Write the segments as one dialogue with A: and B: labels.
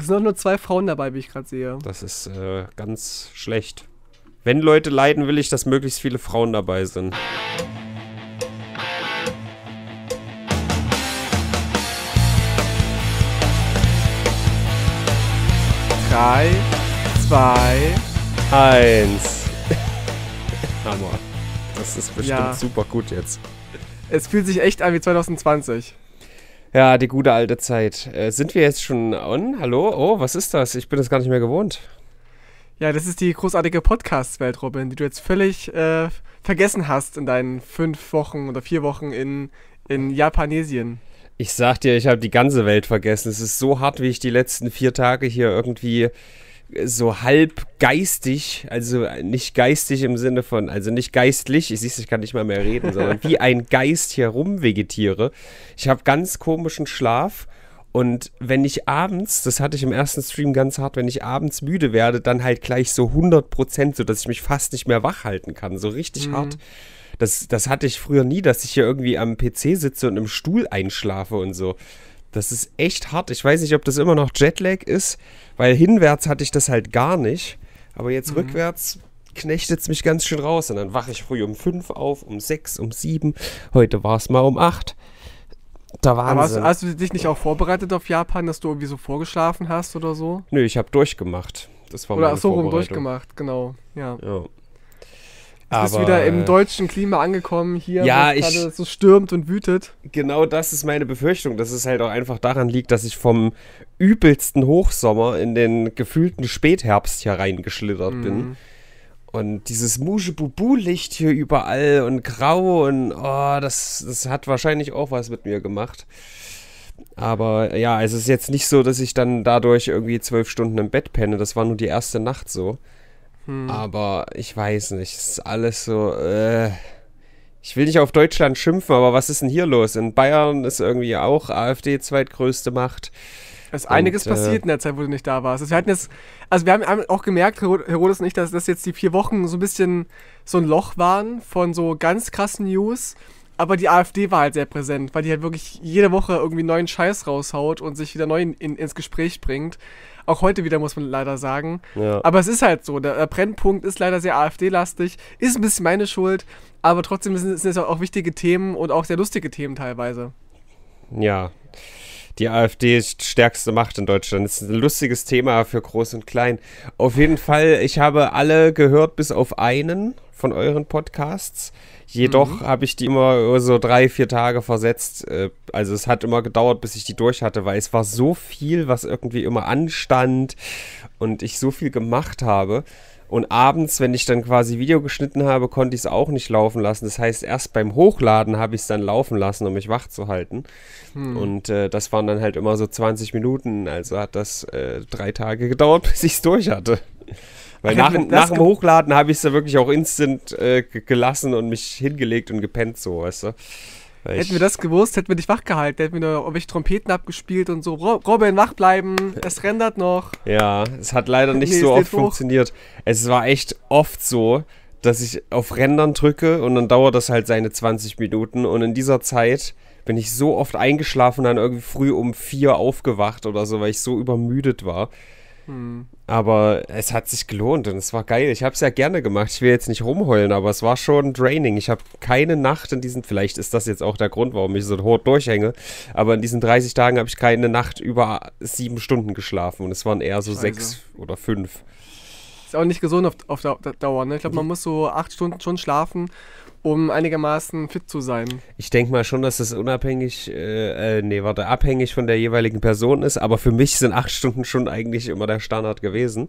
A: Es sind auch nur zwei Frauen dabei, wie ich gerade sehe.
B: Das ist äh, ganz schlecht. Wenn Leute leiden, will ich, dass möglichst viele Frauen dabei sind.
A: Drei, zwei, eins.
B: Hammer. Das ist bestimmt ja. super gut jetzt.
A: Es fühlt sich echt an wie 2020.
B: Ja, die gute alte Zeit. Äh, sind wir jetzt schon on? Hallo?
A: Oh, was ist das? Ich bin das
B: gar nicht mehr gewohnt.
A: Ja, das ist die großartige Podcast-Welt, Robin, die du jetzt völlig äh, vergessen hast in deinen fünf Wochen oder vier Wochen in, in Japanesien.
B: Ich sag dir, ich habe die ganze Welt vergessen. Es ist so hart, wie ich die letzten vier Tage hier irgendwie so halb geistig, also nicht geistig im Sinne von, also nicht geistlich, ich siehst, ich kann nicht mal mehr reden, sondern wie ein Geist hier rumvegetiere. Ich habe ganz komischen Schlaf und wenn ich abends, das hatte ich im ersten Stream ganz hart, wenn ich abends müde werde, dann halt gleich so 100 Prozent, sodass ich mich fast nicht mehr wach halten kann, so richtig mhm. hart. Das, das hatte ich früher nie, dass ich hier irgendwie am PC sitze und im Stuhl einschlafe und so. Das ist echt hart. Ich weiß nicht, ob das immer noch Jetlag ist, weil hinwärts hatte ich das halt gar nicht. Aber jetzt mhm. rückwärts knechtet es mich ganz schön raus. Und dann wache ich früh um fünf auf, um sechs, um sieben. Heute war es mal um acht. Da waren Aber hast, hast
A: du dich nicht auch vorbereitet auf Japan, dass du irgendwie so vorgeschlafen hast oder so?
B: Nö, ich habe durchgemacht. Das war Oder so rum durchgemacht,
A: genau. Ja.
B: ja. Du bist wieder im äh,
A: deutschen Klima angekommen hier, ja, ich, gerade so stürmt und wütet.
B: Genau das ist meine Befürchtung, dass es halt auch einfach daran liegt, dass ich vom übelsten Hochsommer in den gefühlten Spätherbst hier reingeschlittert mhm. bin. Und dieses Muschebubu-Licht hier überall und grau und oh, das, das hat wahrscheinlich auch was mit mir gemacht. Aber ja, es ist jetzt nicht so, dass ich dann dadurch irgendwie zwölf Stunden im Bett penne. Das war nur die erste Nacht so. Hm. Aber ich weiß nicht, es ist alles so. Äh, ich will nicht auf Deutschland schimpfen, aber was ist denn hier los? In Bayern ist irgendwie auch AfD zweitgrößte Macht. Es ist einiges äh, passiert in der
A: Zeit, wo du nicht da warst. Also wir hatten jetzt, also wir haben auch gemerkt, Herodes und ich, dass das jetzt die vier Wochen so ein bisschen so ein Loch waren von so ganz krassen News. Aber die AfD war halt sehr präsent, weil die halt wirklich jede Woche irgendwie neuen Scheiß raushaut und sich wieder neu in, in, ins Gespräch bringt. Auch heute wieder muss man leider sagen. Ja. Aber es ist halt so. Der Brennpunkt ist leider sehr AfD-lastig. Ist ein bisschen meine Schuld. Aber trotzdem sind, sind es auch wichtige Themen und auch sehr lustige Themen teilweise.
B: Ja die AfD ist stärkste Macht in Deutschland. Das ist ein lustiges Thema für Groß und Klein. Auf jeden Fall, ich habe alle gehört, bis auf einen von euren Podcasts. Jedoch mhm. habe ich die immer so drei, vier Tage versetzt. Äh, also es hat immer gedauert, bis ich die durch hatte, weil es war so viel, was irgendwie immer anstand und ich so viel gemacht habe. Und abends, wenn ich dann quasi Video geschnitten habe, konnte ich es auch nicht laufen lassen. Das heißt, erst beim Hochladen habe ich es dann laufen lassen, um mich wach zu halten. Hm. Und äh, das waren dann halt immer so 20 Minuten. Also hat das äh, drei Tage gedauert, bis ich es durch hatte. Weil Ach, nach, nach dem Hochladen habe ich es ja wirklich auch instant äh, gelassen und mich hingelegt und gepennt, so, weißt du. Weil hätten wir das
A: gewusst, hätten wir dich wach gehalten, hätten wir nur irgendwelche Trompeten abgespielt und so, Robin, wach bleiben, es rendert noch.
B: Ja, es hat leider nicht nee, so oft funktioniert. Es war echt oft so, dass ich auf Rendern drücke und dann dauert das halt seine 20 Minuten und in dieser Zeit bin ich so oft eingeschlafen und dann irgendwie früh um vier aufgewacht oder so, weil ich so übermüdet war. Hm. Aber es hat sich gelohnt und es war geil. Ich habe es ja gerne gemacht. Ich will jetzt nicht rumheulen, aber es war schon draining. Ich habe keine Nacht in diesen, vielleicht ist das jetzt auch der Grund, warum ich so tot durchhänge, aber in diesen 30 Tagen habe ich keine Nacht über sieben Stunden geschlafen und es waren eher so Scheiße. sechs oder fünf.
A: Ist auch nicht gesund auf, auf Dauer, ne? Ich glaube, man muss so acht Stunden schon schlafen um einigermaßen fit zu sein.
B: Ich denke mal schon, dass das unabhängig, äh, äh, nee, warte, abhängig von der jeweiligen Person ist, aber für mich sind acht Stunden schon eigentlich immer der Standard gewesen.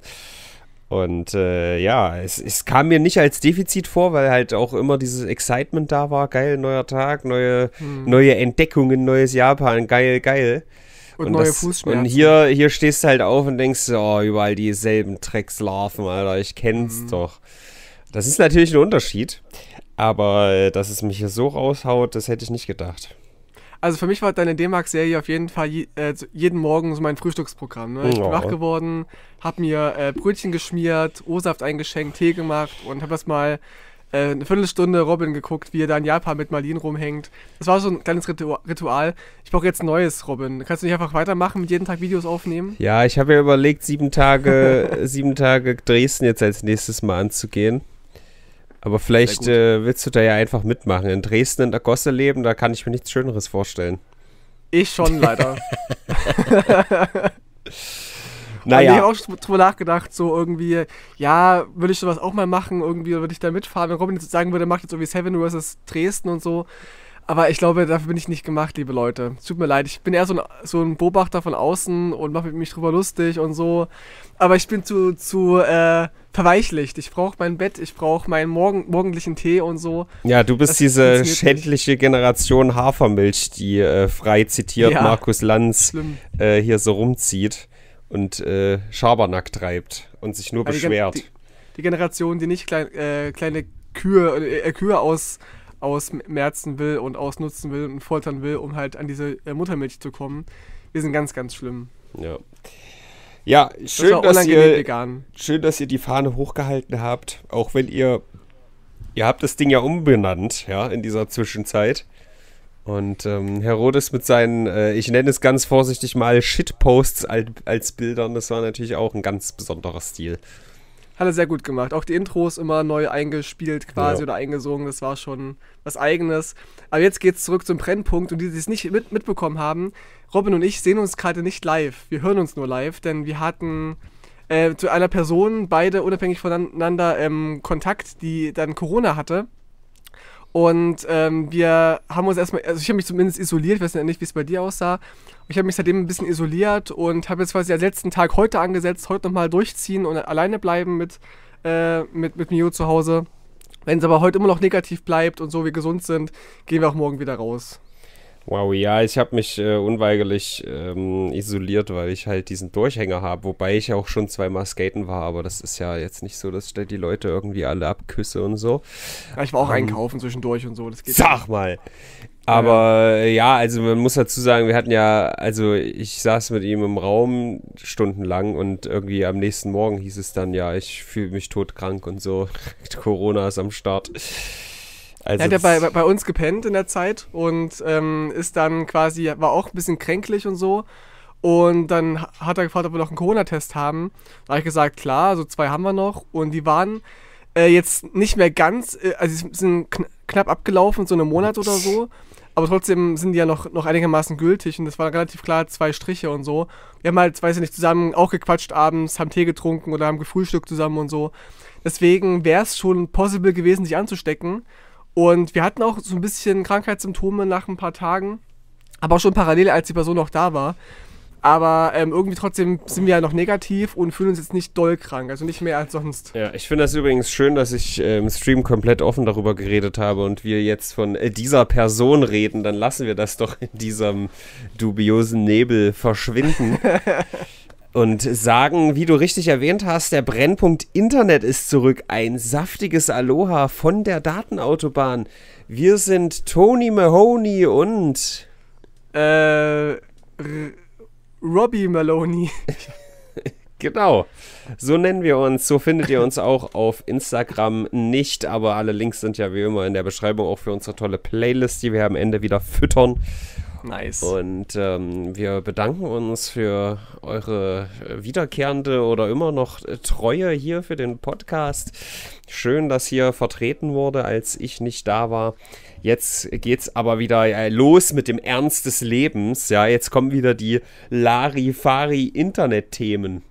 B: Und äh, ja, es, es, kam mir nicht als Defizit vor, weil halt auch immer dieses Excitement da war. Geil, neuer Tag, neue, hm. neue Entdeckungen, neues Japan, geil, geil. Und, und neue das, Fußschmerzen. Und hier, hier stehst du halt auf und denkst, oh, überall dieselben Dreckslarven, Alter, ich kenn's hm. doch. Das ist natürlich ein Unterschied. Aber äh, dass es mich hier so raushaut, das hätte ich nicht gedacht.
A: Also für mich war deine D-Mark-Serie auf jeden Fall je, äh, jeden Morgen so mein Frühstücksprogramm. Ne? Ich bin ja. wach geworden, habe mir äh, Brötchen geschmiert, O-Saft eingeschenkt, Tee gemacht und habe das mal äh, eine Viertelstunde Robin geguckt, wie er da in Japan mit Marlin rumhängt. Das war so ein kleines Ritual. Ich brauche jetzt ein neues, Robin. Kannst du nicht einfach weitermachen mit jeden Tag Videos aufnehmen?
B: Ja, ich habe mir überlegt, sieben Tage, sieben Tage Dresden jetzt als nächstes Mal anzugehen. Aber vielleicht äh, willst du da ja einfach mitmachen. In Dresden in der Gosse leben, da kann ich mir nichts Schöneres vorstellen.
A: Ich schon, leider. naja. Ich habe auch drüber nachgedacht, so irgendwie, ja, würde ich sowas auch mal machen, irgendwie würde ich da mitfahren, wenn Robin jetzt sagen würde, macht jetzt irgendwie Seven vs. Dresden und so. Aber ich glaube, dafür bin ich nicht gemacht, liebe Leute. Tut mir leid, ich bin eher so ein, so ein Beobachter von außen und mache mich drüber lustig und so. Aber ich bin zu, zu, äh, verweichlicht. Ich brauche mein Bett, ich brauche meinen morgen, morgendlichen Tee und so. Ja, du bist das diese
B: schändliche Generation Hafermilch, die äh, frei zitiert ja, Markus Lanz äh, hier so rumzieht und äh, Schabernack treibt und sich nur Aber beschwert. Die,
A: die, Generation, die nicht klein, äh, kleine Kühe, äh, Kühe aus ausmerzen will und ausnutzen will und foltern will, um halt an diese äh, Muttermilch zu kommen. Wir sind ganz, ganz schlimm.
B: Ja. Ja, schön, das dass ihr, vegan. schön, dass ihr die Fahne hochgehalten habt, auch wenn ihr, ihr habt das Ding ja umbenannt, ja, in dieser Zwischenzeit. Und ähm, Herodes mit seinen, äh, ich nenne es ganz vorsichtig mal, Shitposts als, als Bildern,
A: das war natürlich auch ein ganz
B: besonderer Stil
A: hat er sehr gut gemacht. Auch die Intros immer neu eingespielt quasi ja. oder eingesungen. Das war schon was Eigenes. Aber jetzt geht's zurück zum Brennpunkt und die, die es nicht mit, mitbekommen haben, Robin und ich sehen uns gerade nicht live. Wir hören uns nur live, denn wir hatten äh, zu einer Person, beide unabhängig voneinander, ähm, Kontakt, die dann Corona hatte. Und ähm, wir haben uns erstmal, also ich habe mich zumindest isoliert, ich weiß ja nicht, wie es bei dir aussah. Ich habe mich seitdem ein bisschen isoliert und habe jetzt quasi den letzten Tag heute angesetzt, heute nochmal durchziehen und alleine bleiben mit, äh, mit, mit Mio zu Hause. Wenn es aber heute immer noch negativ bleibt und so wir gesund sind, gehen wir auch morgen wieder raus.
B: Wow, ja, ich habe mich äh, unweigerlich ähm, isoliert, weil ich halt diesen Durchhänger habe, wobei ich ja auch schon zweimal skaten war, aber das ist ja jetzt nicht so, dass ich die Leute irgendwie alle abküsse und so. Ja, ich war auch ähm,
A: einkaufen zwischendurch und so, das geht. Sag
B: mal! Aber ja. Äh, ja, also man muss dazu sagen, wir hatten ja, also ich saß mit ihm im Raum stundenlang und irgendwie am nächsten Morgen hieß es dann, ja, ich fühle mich todkrank und so, Corona ist am Start. Also er hat ja bei,
A: bei uns gepennt in der Zeit und ähm, ist dann quasi, war auch ein bisschen kränklich und so. Und dann hat er gefragt, ob wir noch einen Corona-Test haben. Da habe ich gesagt, klar, so also zwei haben wir noch. Und die waren äh, jetzt nicht mehr ganz, äh, also sind kn knapp abgelaufen, so einen Monat oder so. Aber trotzdem sind die ja noch, noch einigermaßen gültig. Und das war relativ klar, zwei Striche und so. Wir haben halt, weiß ich nicht, zusammen auch gequatscht abends, haben Tee getrunken oder haben gefrühstückt zusammen und so. Deswegen wäre es schon possible gewesen, sich anzustecken. Und wir hatten auch so ein bisschen Krankheitssymptome nach ein paar Tagen, aber auch schon parallel, als die Person noch da war. Aber ähm, irgendwie trotzdem sind wir ja noch negativ und fühlen uns jetzt nicht doll krank, also nicht mehr als sonst.
B: Ja, ich finde das übrigens schön, dass ich äh, im Stream komplett offen darüber geredet habe und wir jetzt von äh, dieser Person reden, dann lassen wir das doch in diesem dubiosen Nebel verschwinden. und sagen, wie du richtig erwähnt hast, der Brennpunkt Internet ist zurück. Ein saftiges Aloha von der Datenautobahn. Wir sind Tony Mahoney und äh, R Robbie Maloney. genau. So nennen wir uns. So findet ihr uns auch auf Instagram nicht, aber alle Links sind ja wie immer in der Beschreibung auch für unsere tolle Playlist, die wir am Ende wieder füttern. Nice. Und ähm, wir bedanken uns für eure wiederkehrende oder immer noch äh, Treue hier für den Podcast. Schön, dass hier vertreten wurde, als ich nicht da war. Jetzt geht's aber wieder äh, los mit dem Ernst des Lebens. Ja, jetzt kommen wieder die Larifari-Internet-Themen.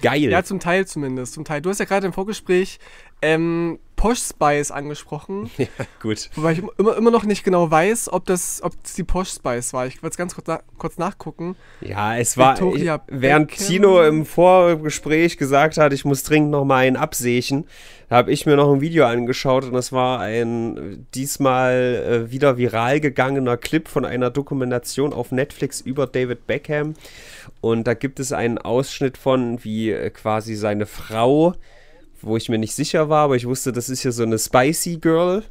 A: Geil. Ja, zum Teil zumindest. Zum Teil. Du hast ja gerade im Vorgespräch ähm, Posh Spice angesprochen. Ja, gut. Wobei ich immer, immer noch nicht genau weiß, ob das, ob das die Posh Spice war. Ich würde es ganz kurz, na, kurz, nachgucken. Ja, es war, ich, während Beckham. Tino
B: im Vorgespräch gesagt hat, ich muss dringend noch mal einen absächen, habe ich mir noch ein Video angeschaut und das war ein diesmal äh, wieder viral gegangener Clip von einer Dokumentation auf Netflix über David Beckham und da gibt es einen Ausschnitt von, wie äh, quasi seine Frau wo ich mir nicht sicher war, aber ich wusste, das ist ja so eine Spicy Girl.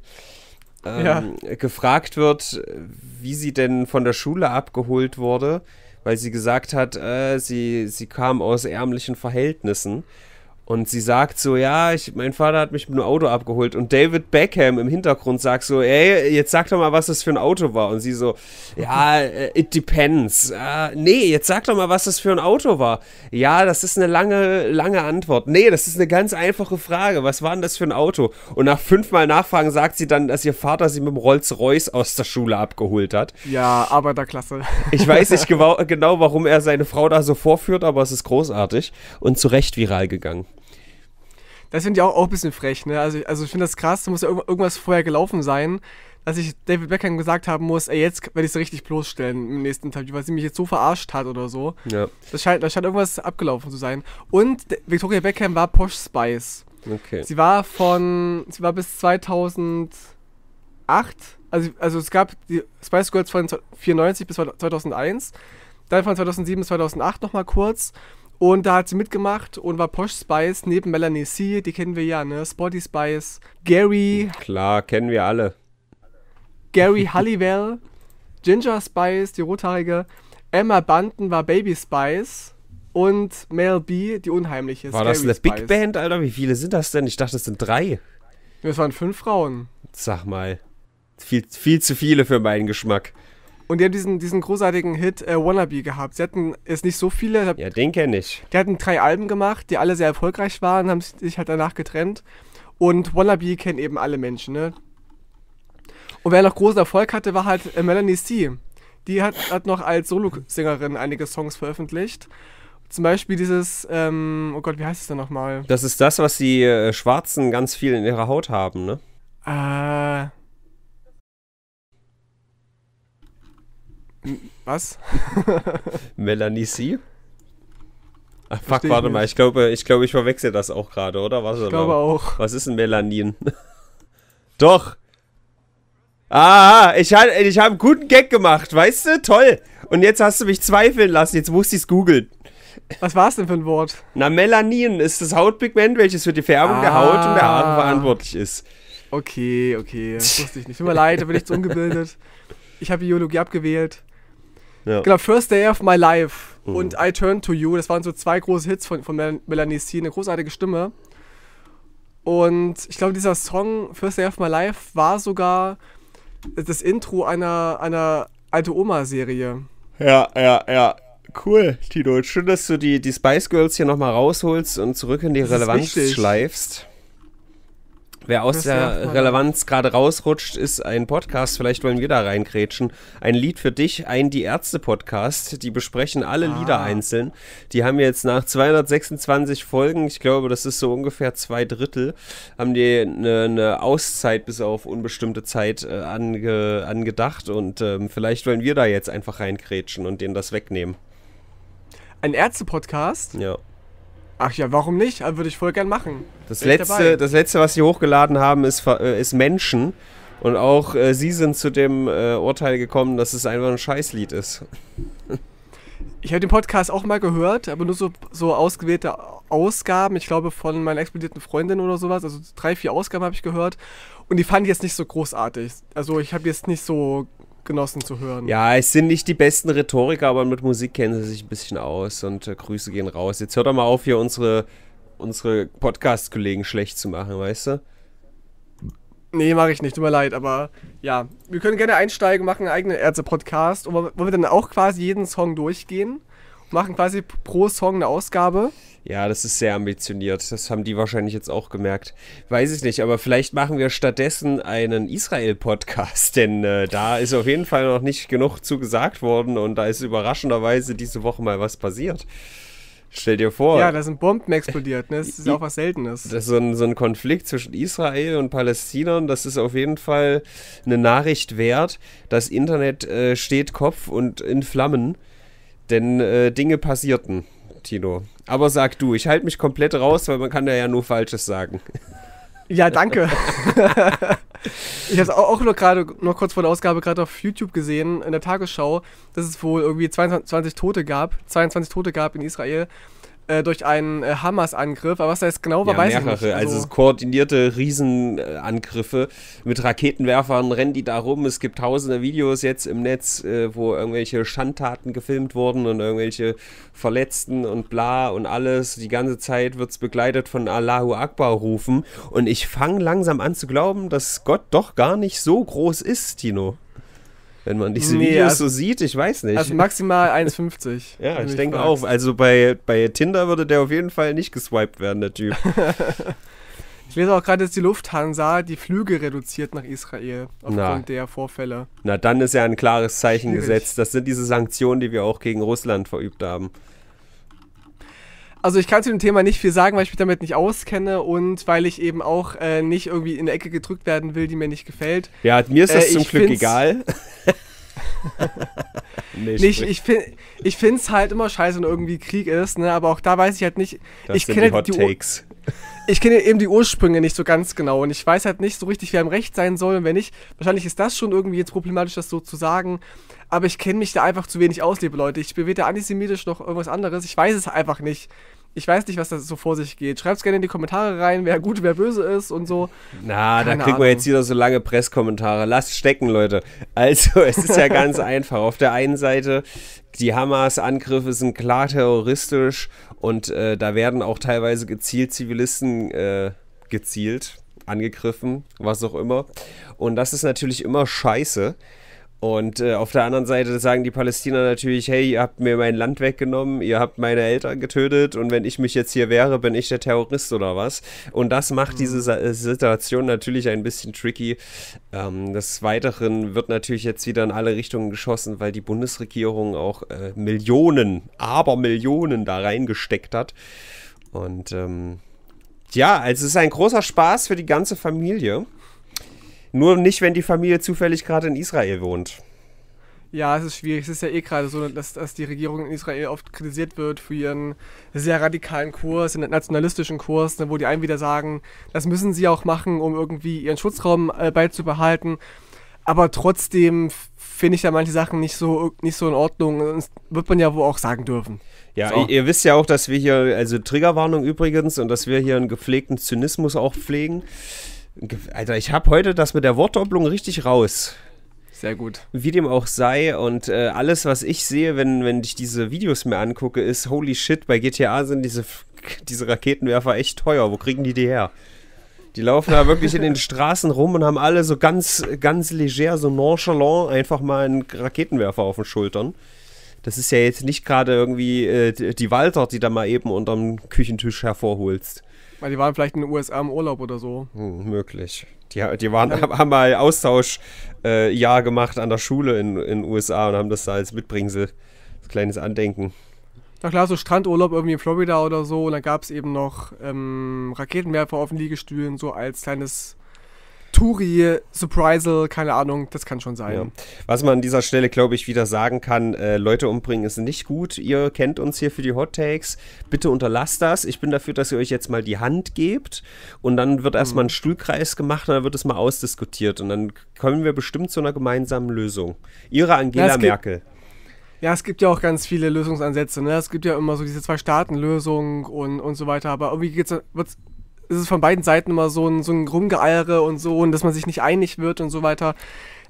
B: Ähm, ja. gefragt wird, wie sie denn von der Schule abgeholt wurde, weil sie gesagt hat, äh, sie, sie kam aus ärmlichen Verhältnissen. Und sie sagt so, ja, ich, mein Vater hat mich mit einem Auto abgeholt. Und David Beckham im Hintergrund sagt so, ey, jetzt sag doch mal, was das für ein Auto war. Und sie so, ja, äh, it depends. Uh, nee, jetzt sag doch mal, was das für ein Auto war. Ja, das ist eine lange, lange Antwort. Nee, das ist eine ganz einfache Frage. Was war denn das für ein Auto? Und nach fünfmal Nachfragen sagt sie dann, dass ihr Vater sie mit dem Rolls-Royce aus der Schule abgeholt hat.
A: Ja, Arbeiterklasse. Ich weiß nicht
B: genau, warum er seine Frau da so vorführt, aber es ist großartig und zu Recht viral gegangen.
A: Das finde ich auch, auch ein bisschen frech, ne? Also, also ich finde das krass, da muss ja irgendwas vorher gelaufen sein, dass ich David Beckham gesagt haben muss, ey, jetzt werde ich es richtig bloßstellen im nächsten Interview, weil sie mich jetzt so verarscht hat oder so. Ja. Das scheint, das scheint irgendwas abgelaufen zu sein. Und Victoria Beckham war Posh Spice. Okay. Sie war von, sie war bis 2008, also, also es gab die Spice Girls von 94 bis 2001, dann von 2007 bis 2008 nochmal kurz und da hat sie mitgemacht und war Posh Spice neben Melanie C., die kennen wir ja, ne? Spotty Spice, Gary. Klar, kennen wir alle. Gary Halliwell, Ginger Spice, die rothaarige. Emma Bunton war Baby Spice. Und Mel B, die unheimliche. War das eine Spice. Big
B: Band, Alter? Wie viele sind das denn? Ich dachte, das sind drei.
A: Das waren fünf Frauen. Sag mal. Viel, viel zu viele für meinen Geschmack. Und die haben diesen, diesen großartigen Hit äh, Wannabe gehabt. Sie hatten jetzt nicht so viele. Hab, ja, den kenne ich. Die hatten drei Alben gemacht, die alle sehr erfolgreich waren, haben sich halt danach getrennt. Und Wannabe kennen eben alle Menschen, ne? Und wer noch großen Erfolg hatte, war halt äh, Melanie C. Die hat, hat noch als Solosängerin einige Songs veröffentlicht. Zum Beispiel dieses, ähm, oh Gott, wie heißt es denn nochmal? Das
B: ist das, was die äh, Schwarzen ganz viel in ihrer Haut haben, ne?
A: Äh, Was?
B: Melanie C? Ah, fuck, warte mal, ich glaube, ich glaube, ich verwechsel das auch gerade, oder? Warte ich glaube auch. Was ist ein Melanin? Doch. Ah, ich habe ich hab einen guten Gag gemacht, weißt du? Toll. Und jetzt hast du mich zweifeln lassen, jetzt musste ich es googeln. Was war es
A: denn für ein Wort?
B: Na, Melanin ist das Hautpigment, welches für die Färbung ah. der Haut und der Haare ah. verantwortlich
A: ist. Okay, okay, das wusste ich nicht. Tut mir leid, da bin ich zu ungebildet. Ich habe Biologie abgewählt. Ja. Genau, First Day of My Life mhm. und I Turn to You. Das waren so zwei große Hits von, von Melanie C. Eine großartige Stimme. Und ich glaube, dieser Song First Day of My Life war sogar das Intro einer, einer alte Oma-Serie.
B: Ja, ja, ja. Cool, Tito. Schön, dass du die, die Spice Girls hier nochmal rausholst und zurück in die das Relevanz schleifst. Wer aus der ne? Relevanz gerade rausrutscht, ist ein Podcast. Vielleicht wollen wir da reingrätschen. Ein Lied für dich, ein Die Ärzte-Podcast. Die besprechen alle ah. Lieder einzeln. Die haben jetzt nach 226 Folgen, ich glaube, das ist so ungefähr zwei Drittel, haben die eine, eine Auszeit bis auf unbestimmte Zeit äh, ange, angedacht. Und ähm, vielleicht wollen wir da jetzt einfach reingrätschen und denen das wegnehmen. Ein Ärzte-Podcast? Ja.
A: Ach ja, warum nicht? Also würde ich voll gern machen. Das, letzte,
B: das letzte, was sie hochgeladen haben, ist, äh, ist Menschen. Und auch äh, sie sind zu dem äh, Urteil gekommen, dass
A: es einfach ein Scheißlied ist. ich habe den Podcast auch mal gehört, aber nur so, so ausgewählte Ausgaben, ich glaube von meiner explodierten Freundin oder sowas. Also drei, vier Ausgaben habe ich gehört. Und die fand ich jetzt nicht so großartig. Also ich habe jetzt nicht so genossen zu hören.
B: Ja, es sind nicht die besten Rhetoriker, aber mit Musik kennen sie sich ein bisschen aus und äh, Grüße gehen raus. Jetzt hört doch mal auf, hier unsere, unsere Podcast-Kollegen schlecht zu machen, weißt du?
A: Nee, mache ich nicht, tut mir leid, aber ja. Wir können gerne einsteigen, machen einen eigenen Ärzte-Podcast. wo wir dann auch quasi jeden Song durchgehen? machen quasi pro Song eine Ausgabe.
B: Ja, das ist sehr ambitioniert. Das haben die wahrscheinlich jetzt auch gemerkt. Weiß ich nicht, aber vielleicht machen wir stattdessen einen Israel-Podcast, denn äh, da ist auf jeden Fall noch nicht genug zugesagt worden und da ist überraschenderweise diese Woche mal was passiert. Stell dir vor. Ja,
A: da sind Bomben explodiert. Ne? Das ist auch was Seltenes. Das
B: so ein, so ein Konflikt zwischen Israel und Palästinern. Das ist auf jeden Fall eine Nachricht wert. Das Internet äh, steht Kopf und in Flammen. Denn äh, Dinge passierten, Tino. Aber sag du, ich halte mich komplett raus, weil man kann ja nur Falsches sagen.
A: Ja, danke. ich habe es auch nur gerade noch kurz vor der Ausgabe gerade auf YouTube gesehen in der Tagesschau, dass es wohl irgendwie 22 Tote gab, 22 Tote gab in Israel äh, durch einen äh, Hamas-Angriff, aber was da jetzt genau war, ja, weiß mehrere. ich nicht. Also, also
B: koordinierte Riesenangriffe mit Raketenwerfern rennen die da rum. Es gibt tausende Videos jetzt im Netz, äh, wo irgendwelche Schandtaten gefilmt wurden und irgendwelche Verletzten und bla und alles. Die ganze Zeit wird es begleitet von Allahu Akbar rufen und ich fange langsam an zu glauben, dass Gott doch gar nicht so groß ist, Tino wenn man diese nee, Videos also, so sieht, ich weiß nicht. Also
A: maximal 1,50. ja, ich denke auch.
B: Also bei, bei Tinder würde der auf jeden Fall nicht geswiped werden, der Typ.
A: ich lese auch gerade, dass die Lufthansa die Flüge reduziert nach Israel aufgrund Na. der Vorfälle.
B: Na, dann ist ja ein klares Zeichen Schwierig. gesetzt. Das sind diese Sanktionen, die wir auch gegen Russland verübt haben
A: also ich kann zu dem Thema nicht viel sagen, weil ich mich damit nicht auskenne und weil ich eben auch äh, nicht irgendwie in eine Ecke gedrückt werden will, die mir nicht gefällt. Ja, mir ist das äh, zum Glück egal.
B: nee, nicht, ich
A: ich finde es halt immer scheiße, wenn irgendwie Krieg ist, ne? aber auch da weiß ich halt nicht. Das ich kenne die, halt die Takes. Ich kenne eben die Ursprünge nicht so ganz genau und ich weiß halt nicht so richtig, wer im Recht sein soll und wenn nicht. Wahrscheinlich ist das schon irgendwie jetzt problematisch, das so zu sagen, aber ich kenne mich da einfach zu wenig aus, liebe Leute. Ich bin weder antisemitisch noch irgendwas anderes. Ich weiß es einfach nicht. Ich weiß nicht, was da so vor sich geht. Schreibt es gerne in die Kommentare rein, wer gut, wer böse ist und so. Na, Keine da kriegen Ahnung. wir jetzt
B: wieder so lange Presskommentare. Lasst stecken, Leute. Also, es ist ja ganz einfach. Auf der einen Seite, die Hamas-Angriffe sind klar terroristisch und äh, da werden auch teilweise gezielt Zivilisten äh, gezielt, angegriffen, was auch immer. Und das ist natürlich immer scheiße. Und äh, auf der anderen Seite sagen die Palästina natürlich, hey, ihr habt mir mein Land weggenommen, ihr habt meine Eltern getötet und wenn ich mich jetzt hier wäre, bin ich der Terrorist oder was. Und das macht mhm. diese äh, Situation natürlich ein bisschen tricky. Ähm, des Weiteren wird natürlich jetzt wieder in alle Richtungen geschossen, weil die Bundesregierung auch äh, Millionen, aber Millionen da reingesteckt hat. Und ähm, ja, also es ist ein großer Spaß für die ganze Familie. Nur nicht, wenn die Familie zufällig gerade in Israel wohnt.
A: Ja, es ist schwierig. Es ist ja eh gerade so, dass, dass die Regierung in Israel oft kritisiert wird für ihren sehr radikalen Kurs, den nationalistischen Kurs, ne, wo die einen wieder sagen, das müssen sie auch machen, um irgendwie ihren Schutzraum äh, beizubehalten. Aber trotzdem finde ich da manche Sachen nicht so, nicht so in Ordnung. Das wird man ja wohl auch sagen dürfen. Ja, so. ihr,
B: ihr wisst ja auch, dass wir hier, also Triggerwarnung übrigens, und dass wir hier einen gepflegten Zynismus auch pflegen. Alter, ich habe heute das mit der Wortdopplung richtig raus. Sehr gut. Wie dem auch sei und äh, alles, was ich sehe, wenn, wenn ich diese Videos mir angucke, ist, holy shit, bei GTA sind diese, diese Raketenwerfer echt teuer. Wo kriegen die die her? Die laufen da wirklich in den Straßen rum und haben alle so ganz, ganz leger, so nonchalant einfach mal einen Raketenwerfer auf den Schultern. Das ist ja jetzt nicht gerade irgendwie äh, die Walter, die da mal eben unterm Küchentisch hervorholst.
A: Weil die waren vielleicht in den USA im Urlaub oder so.
B: Hm, möglich. Die, die waren, haben mal Austauschjahr äh, gemacht an der Schule in den USA und haben das da als Mitbringsel, als kleines Andenken.
A: Na klar, so Strandurlaub irgendwie in Florida oder so. Und dann gab es eben noch ähm, Raketenwerfer auf den Liegestühlen, so als kleines Turi, Surprisal, keine Ahnung, das kann schon sein. Ja.
B: Was man an dieser Stelle, glaube ich, wieder sagen kann, äh, Leute umbringen ist nicht gut. Ihr kennt uns hier für die Hot Takes. Bitte unterlasst das. Ich bin dafür, dass ihr euch jetzt mal die Hand gebt und dann wird mhm. erstmal ein Stuhlkreis gemacht und dann wird es mal ausdiskutiert und dann kommen wir bestimmt zu einer gemeinsamen Lösung. Ihre Angela ja, Merkel.
A: Ja, es gibt ja auch ganz viele Lösungsansätze. Ne? Es gibt ja immer so diese Zwei-Staaten-Lösung und, und so weiter. Aber irgendwie wird es ist es von beiden Seiten immer so ein, so ein Rumgeeiere und so und dass man sich nicht einig wird und so weiter.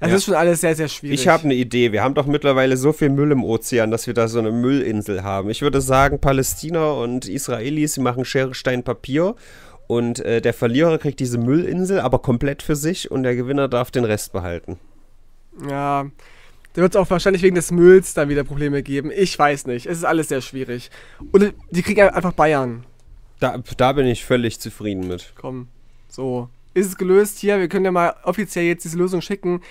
A: Also das ja. ist schon alles sehr, sehr schwierig. Ich habe
B: eine Idee. Wir haben doch mittlerweile so viel Müll im Ozean, dass wir da so eine Müllinsel haben. Ich würde sagen, Palästina und Israelis, sie machen Schere, Stein, Papier. Und äh, der Verlierer kriegt diese Müllinsel, aber komplett für sich und der Gewinner darf den Rest behalten.
A: Ja, da wird es auch wahrscheinlich wegen des Mülls dann wieder Probleme geben. Ich weiß nicht. Es ist alles sehr schwierig. Und die kriegen einfach Bayern. Da, da bin ich völlig zufrieden mit. Komm, so. Ist es gelöst hier? Wir können ja mal offiziell jetzt diese Lösung schicken.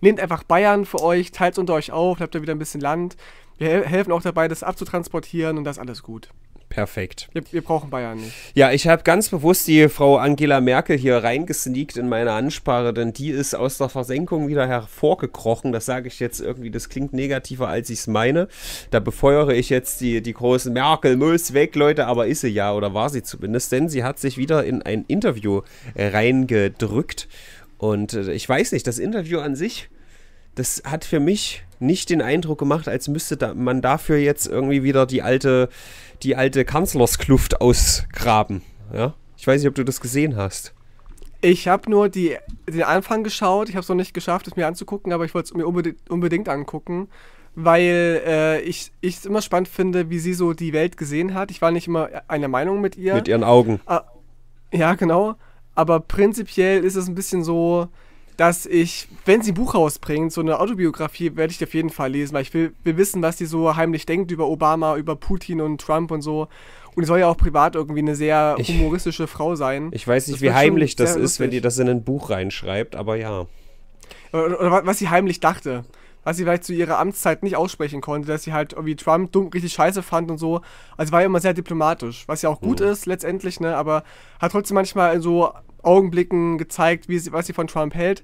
A: Nehmt einfach Bayern für euch, teilt es unter euch auf, habt ihr wieder ein bisschen Land. Wir helfen auch dabei, das abzutransportieren und das alles gut. Perfekt. Wir, wir, brauchen Bayern nicht.
B: Ja, ich habe ganz bewusst die Frau Angela Merkel hier reingesneakt in meine Ansprache, denn die ist aus der Versenkung wieder hervorgekrochen. Das sage ich jetzt irgendwie, das klingt negativer, als ich es meine. Da befeuere ich jetzt die, die großen Merkel, muss weg, Leute, aber ist sie ja oder war sie zumindest, denn sie hat sich wieder in ein Interview äh, reingedrückt. Und äh, ich weiß nicht, das Interview an sich das hat für mich nicht den Eindruck gemacht, als müsste da, man dafür jetzt irgendwie wieder die alte, die alte Kanzlerskluft ausgraben. Ja? Ich weiß nicht, ob du das gesehen hast.
A: Ich habe nur die, den Anfang geschaut. Ich habe es noch nicht geschafft, es mir anzugucken, aber ich wollte es mir unbedingt, unbedingt angucken, weil äh, ich es immer spannend finde, wie sie so die Welt gesehen hat. Ich war nicht immer einer Meinung mit ihr. Mit ihren Augen. Ah, ja, genau. Aber prinzipiell ist es ein bisschen so, dass ich, wenn sie ein Buch rausbringt, so eine Autobiografie, werde ich auf jeden Fall lesen, weil ich will, will wissen, was sie so heimlich denkt über Obama, über Putin und Trump und so. Und sie soll ja auch privat irgendwie eine sehr humoristische ich, Frau sein. Ich weiß nicht, das wie heimlich das ist, lustig. wenn die
B: das in ein Buch reinschreibt, aber ja.
A: Oder, oder was sie heimlich dachte was sie vielleicht zu ihrer Amtszeit nicht aussprechen konnte, dass sie halt irgendwie Trump dumm, richtig scheiße fand und so. Also war ja immer sehr diplomatisch, was ja auch gut mhm. ist letztendlich, ne, aber hat trotzdem manchmal in so Augenblicken gezeigt, wie sie, was sie von Trump hält.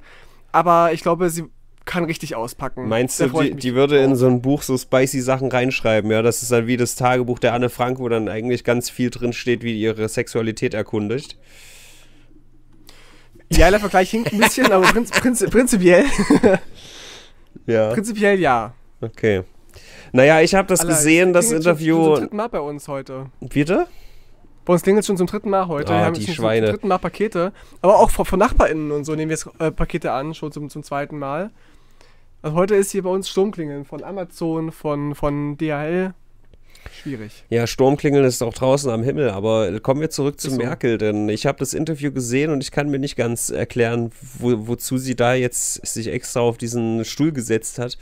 A: Aber ich glaube, sie kann richtig auspacken. Meinst du, die, die
B: würde auch. in so ein Buch so spicy Sachen reinschreiben, ja? Das ist dann wie das Tagebuch der Anne Frank, wo dann eigentlich ganz viel drinsteht, wie ihre Sexualität erkundigt.
A: Ja, der Vergleich hinkt ein bisschen, aber prinz, prinz, prinzipiell.
B: Ja. Prinzipiell ja. Okay. Naja, ich habe das Alter, gesehen, das Interview. Schon, schon zum dritten
A: Mal bei uns heute. Bitte? Bei uns klingelt schon zum dritten Mal heute. Oh, wir haben die Schweine. zum dritten Mal Pakete. Aber auch von, von NachbarInnen und so nehmen wir jetzt äh, Pakete an, schon zum, zum zweiten Mal. Also heute ist hier bei uns Sturmklingeln von Amazon, von, von DHL. Schwierig.
B: Ja, Sturmklingeln ist auch draußen am Himmel, aber kommen wir zurück zu so. Merkel, denn ich habe das Interview gesehen und ich kann mir nicht ganz erklären, wo, wozu sie da jetzt sich extra auf diesen Stuhl gesetzt hat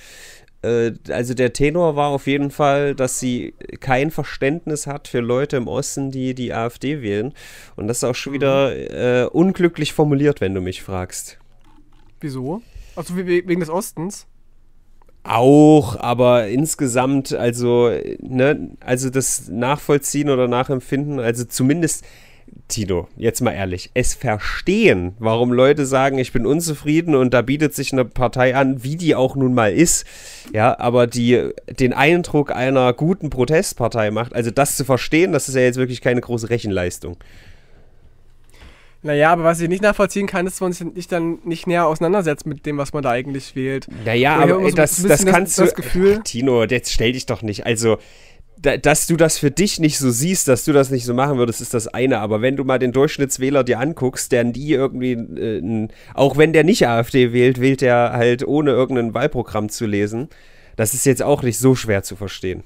B: äh, also der Tenor war auf jeden Fall, dass sie kein Verständnis hat für Leute im Osten, die die AfD wählen. Und das ist auch schon mhm. wieder äh, unglücklich formuliert, wenn du mich fragst.
A: Wieso? Also wegen des Ostens?
B: Auch, aber insgesamt, also, ne, also das Nachvollziehen oder Nachempfinden, also zumindest, Tino, jetzt mal ehrlich, es verstehen, warum Leute sagen, ich bin unzufrieden und da bietet sich eine Partei an, wie die auch nun mal ist, ja, aber die den Eindruck einer guten Protestpartei macht, also das zu verstehen, das ist ja jetzt wirklich keine große Rechenleistung.
A: Naja, aber was ich nicht nachvollziehen kann, ist, dass man sich dann nicht näher auseinandersetzt mit dem, was man da eigentlich wählt. Naja, aber ey, das, das kannst das, du. Das Gefühl,
B: Ach, Tino, jetzt stell dich doch nicht. Also, da, dass du das für dich nicht so siehst, dass du das nicht so machen würdest, ist das eine. Aber wenn du mal den Durchschnittswähler dir anguckst, der nie irgendwie, äh, auch wenn der nicht AfD wählt, wählt der halt ohne irgendein Wahlprogramm zu lesen. Das ist jetzt auch nicht so schwer zu verstehen.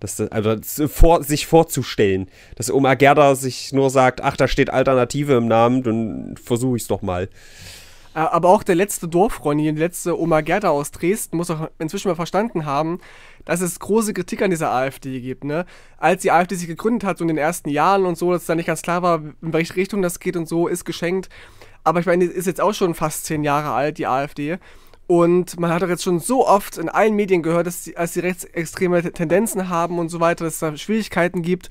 B: Das, also das, vor, sich vorzustellen, dass Oma Gerda sich nur sagt, ach, da steht Alternative im Namen, dann versuche ich es doch mal.
A: Äh, aber auch der letzte Dorfron die letzte Oma Gerda aus Dresden, muss auch inzwischen mal verstanden haben, dass es große Kritik an dieser AfD gibt. Ne? Als die AfD sich gegründet hat, so in den ersten Jahren und so, dass da nicht ganz klar war, in welche Richtung das geht und so, ist geschenkt. Aber ich meine, ist jetzt auch schon fast zehn Jahre alt, die AfD. Und man hat doch jetzt schon so oft in allen Medien gehört, dass sie, als sie rechtsextreme Tendenzen haben und so weiter, dass es da Schwierigkeiten gibt.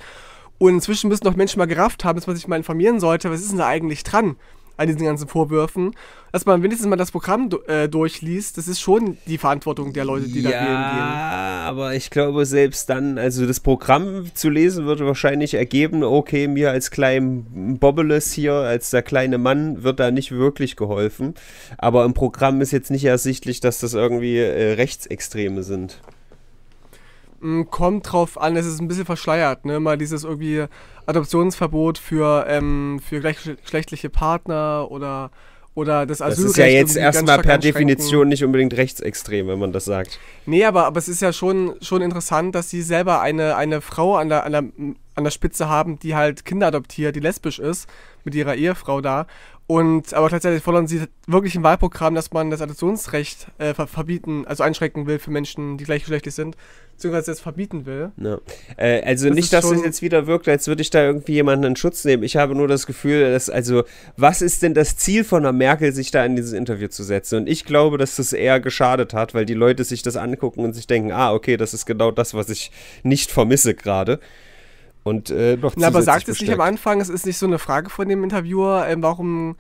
A: Und inzwischen müssen doch Menschen mal gerafft haben, dass man sich mal informieren sollte, was ist denn da eigentlich dran? an diesen ganzen Vorwürfen, dass man wenigstens mal das Programm äh, durchliest, das ist schon die Verantwortung der Leute, die ja, da wählen
B: gehen. Ja, aber ich glaube selbst dann, also das Programm zu lesen würde wahrscheinlich ergeben, okay, mir als klein Bobbles hier, als der kleine Mann, wird da nicht wirklich geholfen. Aber im Programm ist jetzt nicht ersichtlich, dass das irgendwie äh, Rechtsextreme sind
A: mm, kommt drauf an, es ist ein bisschen verschleiert, ne? Mal dieses irgendwie Adoptionsverbot für, ähm, für gleichgeschlechtliche Partner oder, oder das Asylrecht. Das ist ja jetzt erstmal per Definition
B: nicht unbedingt rechtsextrem, wenn man das sagt. Nee,
A: aber, aber es ist ja schon, schon interessant, dass sie selber eine, eine Frau an der, an, der, an der Spitze haben, die halt Kinder adoptiert, die lesbisch ist, mit ihrer Ehefrau da. Und aber gleichzeitig fordern sie wirklich im Wahlprogramm, dass man das Adoptionsrecht äh, ver verbieten, also einschränken will für Menschen, die gleichgeschlechtlich sind, beziehungsweise das verbieten will. Ja.
B: Äh, also das nicht, dass es jetzt wieder wirkt, als würde ich da irgendwie jemanden in Schutz nehmen. Ich habe nur das Gefühl, dass, also, was ist denn das Ziel von der Merkel, sich da in dieses Interview zu setzen? Und ich glaube, dass das eher geschadet hat, weil die Leute sich das angucken und sich denken, ah, okay, das ist genau das, was ich nicht vermisse gerade. Und äh, noch Na, aber sagt es nicht am
A: Anfang, es ist nicht so eine Frage von dem Interviewer, ähm, äh, warum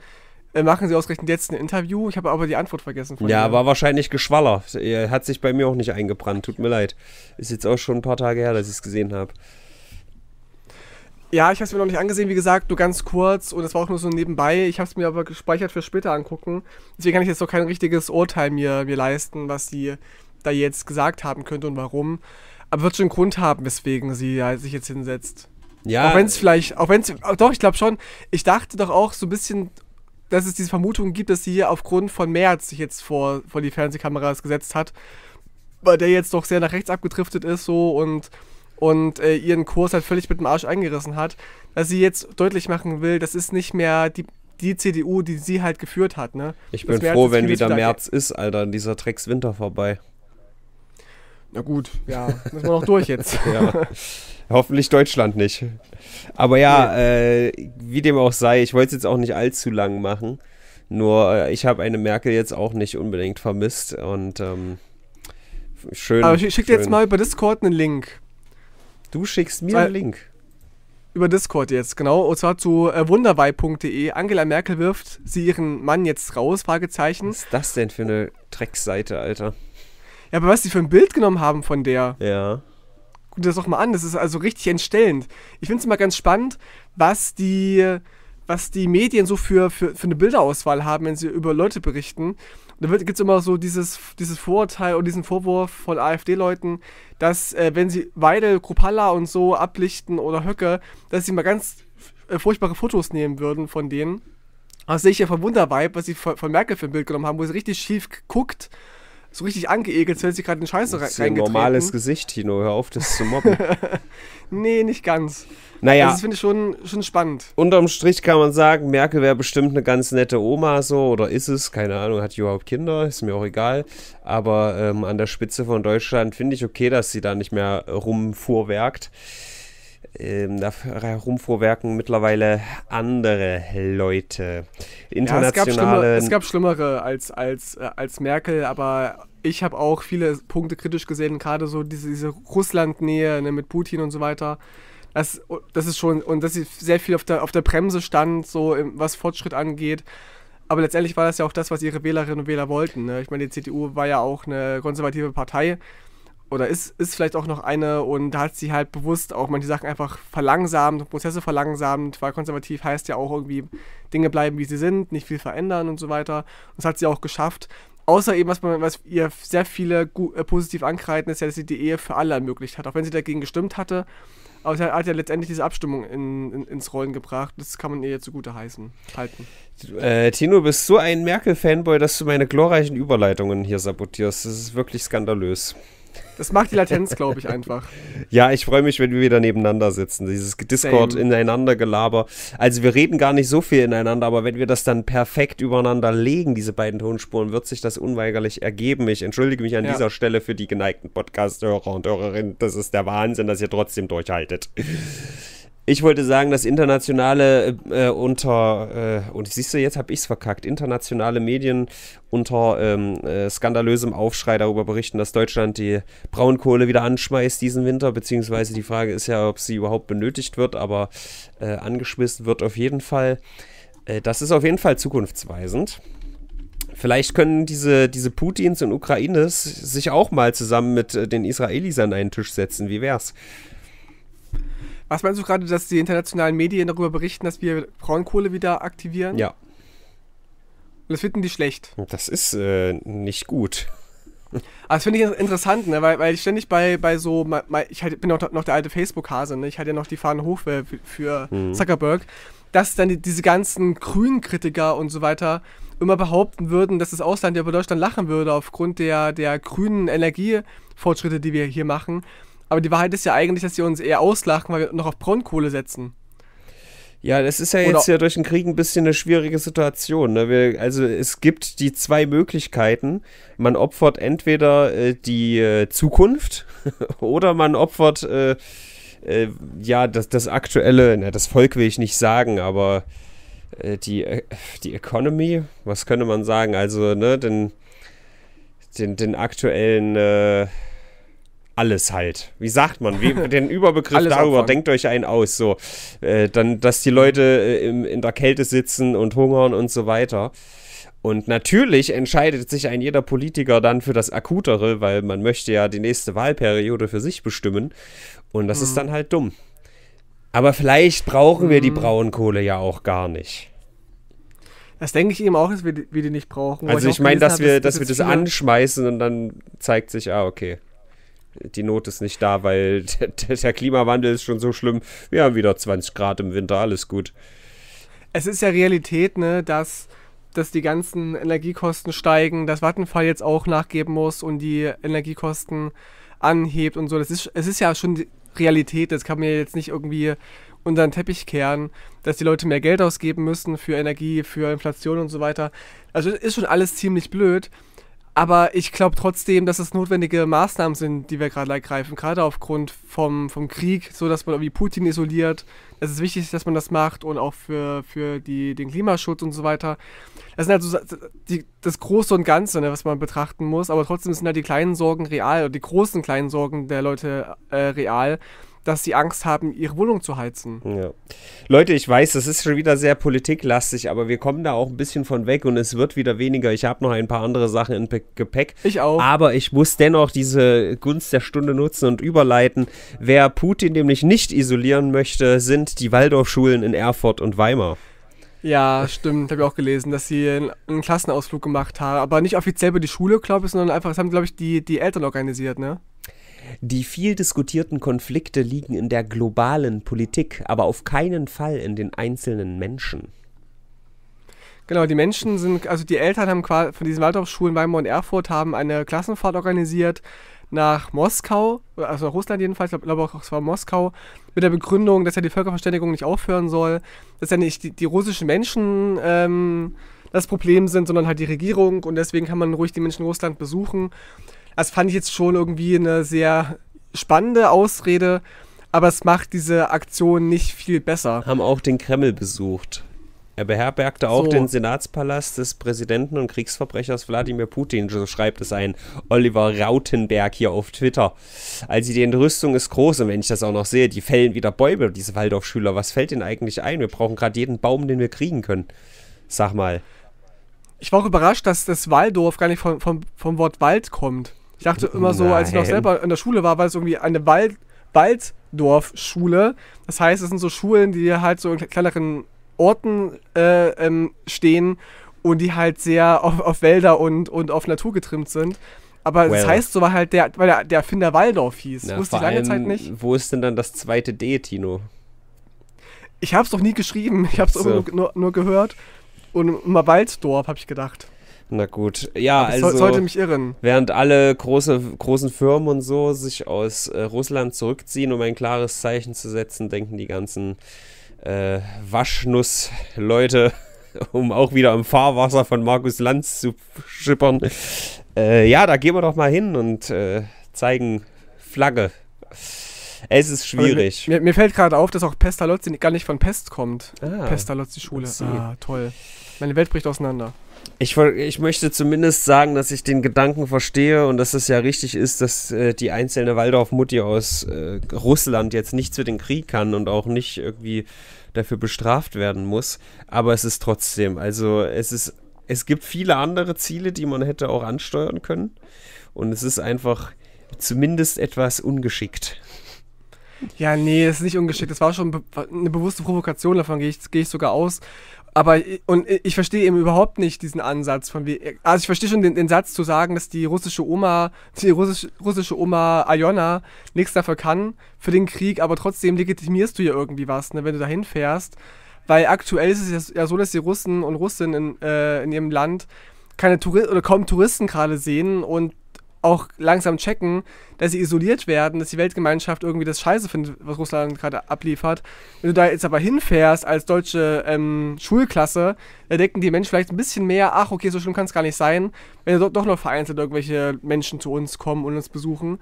A: machen sie ausgerechnet jetzt ein Interview. Ich habe aber die Antwort vergessen. Von ja, dir.
B: war wahrscheinlich Geschwaller. Er hat sich bei mir auch nicht
A: eingebrannt. Tut mir leid. Ist jetzt auch schon ein paar Tage her, dass ich es gesehen habe. Ja, ich habe es mir noch nicht angesehen, wie gesagt, nur ganz kurz und es war auch nur so nebenbei. Ich habe es mir aber gespeichert für später angucken. Deswegen kann ich jetzt noch kein richtiges Urteil mir, mir leisten, was sie da jetzt gesagt haben könnte und warum. Aber wird schon einen Grund haben, weswegen sie ja, sich jetzt hinsetzt. Ja. Auch wenn es vielleicht, auch wenn es, oh, doch, ich glaube schon. Ich dachte doch auch so ein bisschen, dass es diese Vermutung gibt, dass sie hier aufgrund von März sich jetzt vor, vor die Fernsehkameras gesetzt hat, weil der jetzt doch sehr nach rechts abgedriftet ist so und, und äh, ihren Kurs halt völlig mit dem Arsch eingerissen hat, dass sie jetzt deutlich machen will, das ist nicht mehr die, die CDU, die sie halt geführt hat, ne? Ich bin froh, wenn wieder März
B: ist, Alter, dieser Dreckswinter vorbei.
A: Na gut, ja, müssen wir noch durch jetzt. ja.
B: Hoffentlich Deutschland nicht. Aber ja, nee. äh, wie dem auch sei, ich wollte es jetzt auch nicht allzu lang machen. Nur äh, ich habe eine Merkel jetzt auch nicht unbedingt vermisst und ähm, schön. Aber ich schick dir jetzt mal
A: über Discord einen Link. Du schickst mir Weil, einen Link. Über Discord jetzt, genau. Und zwar zu äh, wunderwei.de. Angela Merkel wirft sie ihren Mann jetzt raus, Fragezeichen. Was ist das denn für eine Dreckseite, Alter? Ja, aber was die für ein Bild genommen haben von der. Ja. Guck dir das doch mal an, das ist also richtig entstellend. Ich finde es immer ganz spannend, was die, was die Medien so für, für, für eine Bilderauswahl haben, wenn sie über Leute berichten. Und da gibt es immer so dieses, dieses Vorurteil und diesen Vorwurf von AfD-Leuten, dass äh, wenn sie Weidel, Kropalla und so ablichten oder Höcke, dass sie mal ganz äh, furchtbare Fotos nehmen würden von denen. Das sehe ich ja vom Wunderweib, was sie von, von Merkel für ein Bild genommen haben, wo sie richtig schief guckt so richtig angeekelt, als hätte sie gerade in Scheiße reingetreten. Das ist ein normales
B: Gesicht, Tino. Hör auf, das zu mobben.
A: nee, nicht ganz. Naja. Also das finde ich schon, schon spannend.
B: Unterm Strich kann man sagen, Merkel wäre bestimmt eine ganz nette Oma so oder ist es, keine Ahnung, hat die überhaupt Kinder, ist mir auch egal. Aber ähm, an der Spitze von Deutschland finde ich okay, dass sie da nicht mehr rumfuhrwerkt ähm, da herumvorwerken mittlerweile andere Leute. Internationale. Ja, es, gab
A: Schlimmere als, als, äh, als Merkel, aber ich habe auch viele Punkte kritisch gesehen, gerade so diese, diese Russland-Nähe ne, mit Putin und so weiter. Das, oh, das ist schon, und dass sie sehr viel auf der, auf der Bremse stand, so was Fortschritt angeht. Aber letztendlich war das ja auch das, was ihre Wählerinnen und Wähler wollten. Ne? Ich meine, die CDU war ja auch eine konservative Partei oder ist, ist vielleicht auch noch eine und da hat sie halt bewusst auch manche Sachen einfach verlangsamt, Prozesse verlangsamt, weil konservativ heißt ja auch irgendwie, Dinge bleiben wie sie sind, nicht viel verändern und so weiter. Und das hat sie auch geschafft. Außer eben, was, man, was ihr sehr viele äh, positiv ankreiden, ist ja, dass sie die Ehe für alle ermöglicht hat, auch wenn sie dagegen gestimmt hatte. Aber sie hat ja letztendlich diese Abstimmung in, in, ins Rollen gebracht. Das kann man ihr zugute heißen, halten. Äh,
B: Tino, du bist so ein Merkel-Fanboy, dass du meine glorreichen Überleitungen hier sabotierst. Das ist wirklich skandalös.
A: Das macht die Latenz, glaube ich, einfach.
B: ja, ich freue mich, wenn wir wieder nebeneinander sitzen. Dieses Discord Same. ineinander gelaber. Also wir reden gar nicht so viel ineinander, aber wenn wir das dann perfekt übereinander legen, diese beiden Tonspuren, wird sich das unweigerlich ergeben. Ich entschuldige mich an ja. dieser Stelle für die geneigten Podcast-Hörer und Hörerinnen. Das ist der Wahnsinn, dass ihr trotzdem durchhaltet. Ich wollte sagen, dass internationale äh, unter, äh, und siehst du, jetzt habe ich es verkackt, internationale Medien unter ähm, äh, skandalösem Aufschrei darüber berichten, dass Deutschland die Braunkohle wieder anschmeißt diesen Winter, beziehungsweise die Frage ist ja, ob sie überhaupt benötigt wird, aber äh, angeschmissen wird auf jeden Fall. Äh, das ist auf jeden Fall zukunftsweisend. Vielleicht können diese, diese Putins und Ukraines sich auch mal zusammen mit
A: äh, den Israelis an einen Tisch setzen. Wie wär's? Was meinst du gerade, dass die internationalen Medien darüber berichten, dass wir Braunkohle wieder aktivieren? Ja.
B: Das finden die schlecht. Das ist äh, nicht gut.
A: Aber also, das finde ich interessant, ne? weil, weil ich ständig bei, bei so, ich halt, bin auch noch der alte Facebook-Hase, ne? ich hatte ja noch die Fahne hoch für, für mhm. Zuckerberg, dass dann die, diese ganzen grünen Kritiker und so weiter immer behaupten würden, dass das Ausland ja über Deutschland lachen würde aufgrund der, der grünen Energiefortschritte, die wir hier machen. Aber die Wahrheit ist ja eigentlich, dass sie uns eher auslachen, weil wir noch auf Braunkohle setzen.
B: Ja, das ist ja jetzt ja durch den Krieg ein bisschen eine schwierige Situation. Ne? Wir, also es gibt die zwei Möglichkeiten. Man opfert entweder äh, die äh, Zukunft oder man opfert äh, äh, ja das, das aktuelle, na, das Volk will ich nicht sagen, aber äh, die, äh, die Economy, was könnte man sagen? Also, ne, den, den, den aktuellen alles halt. Wie sagt man? Wie, den Überbegriff darüber, abfangen. denkt euch einen aus. So, äh, dann, dass die Leute äh, im, in der Kälte sitzen und hungern und so weiter. Und natürlich entscheidet sich ein jeder Politiker dann für das Akutere, weil man möchte ja die nächste Wahlperiode für sich bestimmen. Und das mhm. ist dann halt dumm. Aber vielleicht brauchen wir mhm. die Braunkohle ja auch gar nicht.
A: Das denke ich eben auch, dass wir die, wir die nicht brauchen. Also ich, ich meine, dass, dass, wir, dass wir das
B: anschmeißen und dann zeigt sich, ah, okay die Not ist nicht da, weil der, der Klimawandel ist schon so schlimm. Wir haben wieder 20 Grad im Winter, alles gut.
A: Es ist ja Realität, ne, dass, dass die ganzen Energiekosten steigen, dass Vattenfall jetzt auch nachgeben muss und die Energiekosten anhebt und so. Das ist, es ist ja schon Realität, das kann man jetzt nicht irgendwie unter den Teppich kehren, dass die Leute mehr Geld ausgeben müssen für Energie, für Inflation und so weiter. Also ist schon alles ziemlich blöd. Aber ich glaube trotzdem, dass es notwendige Maßnahmen sind, die wir gerade ergreifen, gerade aufgrund vom, vom Krieg, so dass man irgendwie Putin isoliert. Es ist wichtig, dass man das macht und auch für, für die, den Klimaschutz und so weiter. Das sind also halt die, das Große und Ganze, ne, was man betrachten muss. Aber trotzdem sind halt die kleinen Sorgen real oder die großen kleinen Sorgen der Leute äh, real dass sie Angst haben, ihre Wohnung zu heizen. Ja.
B: Leute, ich weiß, das ist schon wieder sehr politiklastig, aber wir kommen da auch ein bisschen von weg und es wird wieder weniger. Ich habe noch ein paar andere Sachen im Gepäck. Ich auch. Aber ich muss dennoch diese Gunst der Stunde nutzen und überleiten. Wer Putin nämlich nicht isolieren möchte, sind die Waldorfschulen in Erfurt und Weimar.
A: Ja, stimmt. Habe ich auch gelesen, dass sie einen Klassenausflug gemacht haben. Aber nicht offiziell über die Schule, glaube ich, sondern einfach, das haben, glaube ich, die, die Eltern organisiert, ne?
B: Die viel diskutierten Konflikte liegen in der globalen Politik, aber auf
A: keinen Fall in den einzelnen Menschen. Genau, die Menschen sind, also die Eltern haben von diesen Waldorfschulen Weimar und Erfurt haben eine Klassenfahrt organisiert nach Moskau, also nach Russland jedenfalls, ich glaube auch, es war Moskau, mit der Begründung, dass ja die Völkerverständigung nicht aufhören soll, dass ja nicht die, die russischen Menschen ähm, das Problem sind, sondern halt die Regierung und deswegen kann man ruhig die Menschen in Russland besuchen. Das fand ich jetzt schon irgendwie eine sehr spannende Ausrede, aber es macht diese Aktion nicht viel
B: besser. Haben auch den Kreml besucht. Er beherbergte auch so. den Senatspalast des Präsidenten und Kriegsverbrechers Wladimir Putin, so schreibt es ein Oliver Rautenberg hier auf Twitter. Also die Entrüstung ist groß und wenn ich das auch noch sehe, die fällen wieder Bäume, diese Waldorfschüler. Was fällt denn eigentlich ein? Wir brauchen gerade jeden Baum, den wir kriegen können. Sag mal. Ich
A: war auch überrascht, dass das Waldorf gar nicht vom, vom, vom Wort Wald kommt. Ich dachte immer so, als ich noch selber in der Schule war, war es irgendwie eine Wald Walddorfschule. Das heißt, es sind so Schulen, die halt so in kleineren Orten äh, ähm, stehen und die halt sehr auf, auf Wälder und, und auf Natur getrimmt sind. Aber well. das heißt so, weil halt der, weil der, der Erfinder Waldorf hieß. Na, Wusste ich lange allem, Zeit nicht.
B: Wo ist denn dann das zweite D, Tino?
A: Ich hab's doch nie geschrieben. Ich hab's so. nur, nur, gehört. Und mal Walddorf, hab ich gedacht.
B: Na gut, ja, das also. sollte mich irren. Während alle große, großen Firmen und so sich aus äh, Russland zurückziehen, um ein klares Zeichen zu setzen, denken die ganzen äh, Waschnuss-Leute, um auch wieder im Fahrwasser von Markus Lanz zu schippern. Äh, ja, da gehen wir doch mal hin und äh, zeigen Flagge. Es ist schwierig. Mir,
A: mir, mir, fällt gerade auf, dass auch Pestalozzi gar nicht von Pest kommt. Ah, Pestalozzi-Schule. Ah, toll. Meine Welt bricht auseinander.
B: Ich, ich möchte zumindest sagen, dass ich den Gedanken verstehe und dass es ja richtig ist, dass äh, die einzelne Waldorf-Mutti aus äh, Russland jetzt nicht zu den Krieg kann und auch nicht irgendwie dafür bestraft werden muss. Aber es ist trotzdem, also es ist, es gibt viele andere Ziele, die man hätte auch ansteuern können. Und es ist einfach zumindest etwas ungeschickt.
A: Ja, nee, das ist nicht ungeschickt. Das war schon eine bewusste Provokation, davon gehe ich, gehe ich sogar aus aber und ich verstehe eben überhaupt nicht diesen Ansatz von wie. Also ich verstehe schon den, den Satz zu sagen, dass die russische Oma, die russisch, russische Oma Ayona nichts dafür kann für den Krieg, aber trotzdem legitimierst du ja irgendwie was, ne, wenn du dahin fährst. Weil aktuell ist es ja so, dass die Russen und Russinnen in, äh, in ihrem Land keine Touristen oder kaum Touristen gerade sehen und auch langsam checken, dass sie isoliert werden, dass die Weltgemeinschaft irgendwie das Scheiße findet, was Russland gerade abliefert. Wenn du da jetzt aber hinfährst als deutsche ähm, Schulklasse, da denken die Menschen vielleicht ein bisschen mehr, ach okay, so schlimm kann es gar nicht sein, wenn ja doch noch vereinzelt irgendwelche Menschen zu uns kommen und uns besuchen.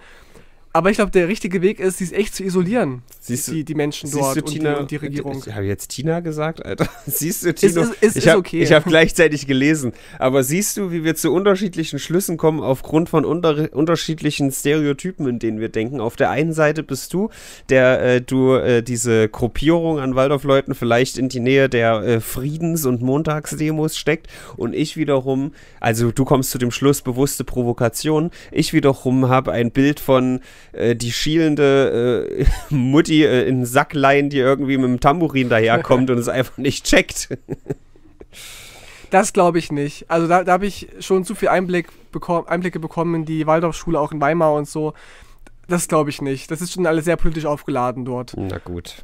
A: Aber ich glaube, der richtige Weg ist, sie ist echt zu isolieren. Siehst du, die, die Menschen dort und, Tina, die, und die Regierung. Ich habe jetzt Tina gesagt, Alter. Siehst du, Tino? Ist, ist, ist, ich habe okay. hab gleichzeitig gelesen.
B: Aber siehst du, wie wir zu unterschiedlichen Schlüssen kommen aufgrund von unter, unterschiedlichen Stereotypen, in denen wir denken. Auf der einen Seite bist du, der äh, du äh, diese Gruppierung an Waldorfleuten vielleicht in die Nähe der äh, Friedens- und Montagsdemos steckt. Und ich wiederum, also du kommst zu dem Schluss bewusste Provokation. Ich wiederum habe ein Bild von äh, die schielende äh, Mutti äh, in den Sack leihen, die irgendwie mit dem Tambourin daherkommt und es einfach nicht checkt.
A: Das glaube ich nicht. Also da, da habe ich schon zu viel Einblick beko Einblicke bekommen in die Waldorfschule, auch in Weimar und so. Das glaube ich nicht. Das ist schon alles sehr politisch aufgeladen dort. Na gut.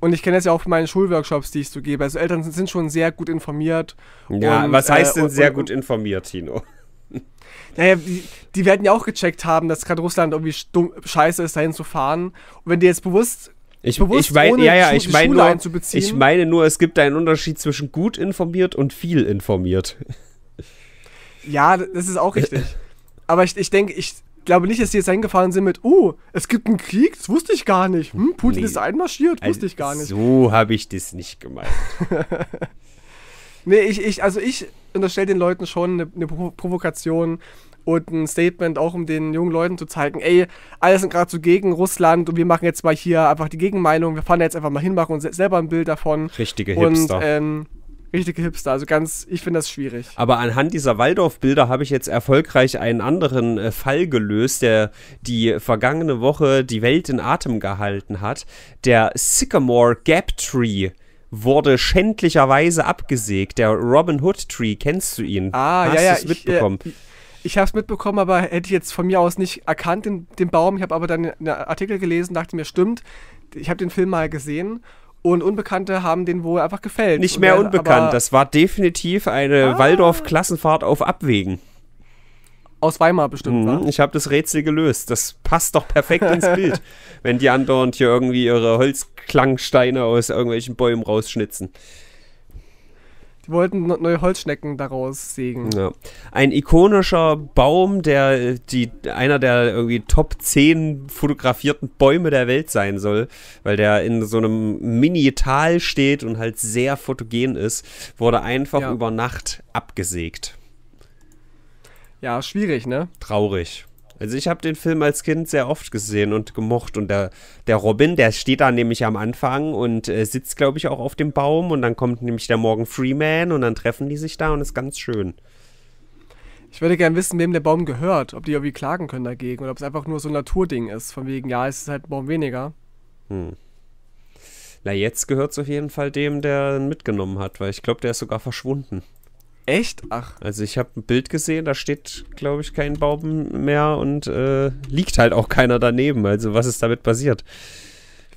A: Und ich kenne das ja auch von meinen Schulworkshops, die ich so gebe. Also Eltern sind, sind schon sehr gut informiert. Ja, und, was heißt äh, denn und, sehr und, gut
B: informiert, Tino?
A: Naja, die, werden ja auch gecheckt haben, dass gerade Russland irgendwie stumm, scheiße ist, dahin zu fahren. Und wenn die jetzt bewusst ich, bewusst ich mein, ja, ja, ich meine nur, ich
B: meine nur, es gibt einen Unterschied zwischen gut informiert und viel informiert.
A: Ja, das ist auch richtig. Aber ich, ich denke, ich glaube nicht, dass die jetzt hingefahren sind mit, oh, es gibt einen Krieg, das wusste ich gar nicht. Hm, Putin nee. ist einmarschiert, wusste also, ich gar nicht. So
B: habe ich das nicht gemeint.
A: Nee, ich, ich, also ich unterstelle den Leuten schon eine, eine Provokation und ein Statement, auch um den jungen Leuten zu zeigen, ey, alle sind gerade so gegen Russland und wir machen jetzt mal hier einfach die Gegenmeinung, wir fahren jetzt einfach mal hin, machen uns selber ein Bild davon. Richtige Hipster. Und, ähm, richtige Hipster, also ganz, ich finde das schwierig.
B: Aber anhand dieser Waldorf-Bilder habe ich jetzt erfolgreich einen anderen äh, Fall gelöst, der die vergangene Woche die Welt in Atem gehalten hat. Der Sycamore Gap Tree wurde schändlicherweise abgesägt. Der Robin Hood Tree, kennst du ihn? Ah, Hast ja, ja. Hast du es mitbekommen? Ich, äh,
A: ich habe es mitbekommen, aber hätte ich jetzt von mir aus nicht erkannt, den, den Baum. Ich habe aber dann einen Artikel gelesen, dachte mir, stimmt, ich habe den Film mal gesehen und Unbekannte haben den wohl einfach gefällt. Nicht mehr unbekannt,
B: das war definitiv eine ah. Waldorf-Klassenfahrt auf Abwägen. Aus Weimar bestimmt, mhm, ne? Ich habe das Rätsel gelöst. Das passt doch perfekt ins Bild, wenn die andauernd hier irgendwie ihre Holzklangsteine aus irgendwelchen Bäumen rausschnitzen.
A: Die wollten neue Holzschnecken daraus sägen. Ja.
B: Ein ikonischer Baum, der äh, die, einer der irgendwie Top 10 fotografierten Bäume der Welt sein soll, weil der in so einem Mini-Tal steht und halt sehr fotogen ist, wurde einfach ja. über Nacht abgesägt.
A: Ja, schwierig, ne?
B: Traurig. Also ich habe den Film als Kind sehr oft gesehen und gemocht und der, der Robin, der steht da nämlich am Anfang und äh, sitzt, glaube ich, auch auf dem Baum und dann kommt nämlich der Morgan Freeman und dann treffen die sich da und ist ganz schön.
A: Ich würde gerne wissen, wem der Baum gehört, ob die irgendwie klagen können dagegen oder ob es einfach nur so ein Naturding ist, von wegen, ja, es ist halt ein Baum weniger.
B: Hm. Na, jetzt gehört es auf jeden Fall dem, der ihn mitgenommen hat, weil ich glaube, der ist sogar verschwunden. Echt? Ach. Also ich habe ein Bild gesehen, da steht, glaube ich, kein Baum mehr und äh, liegt halt auch keiner daneben. Also was ist damit passiert?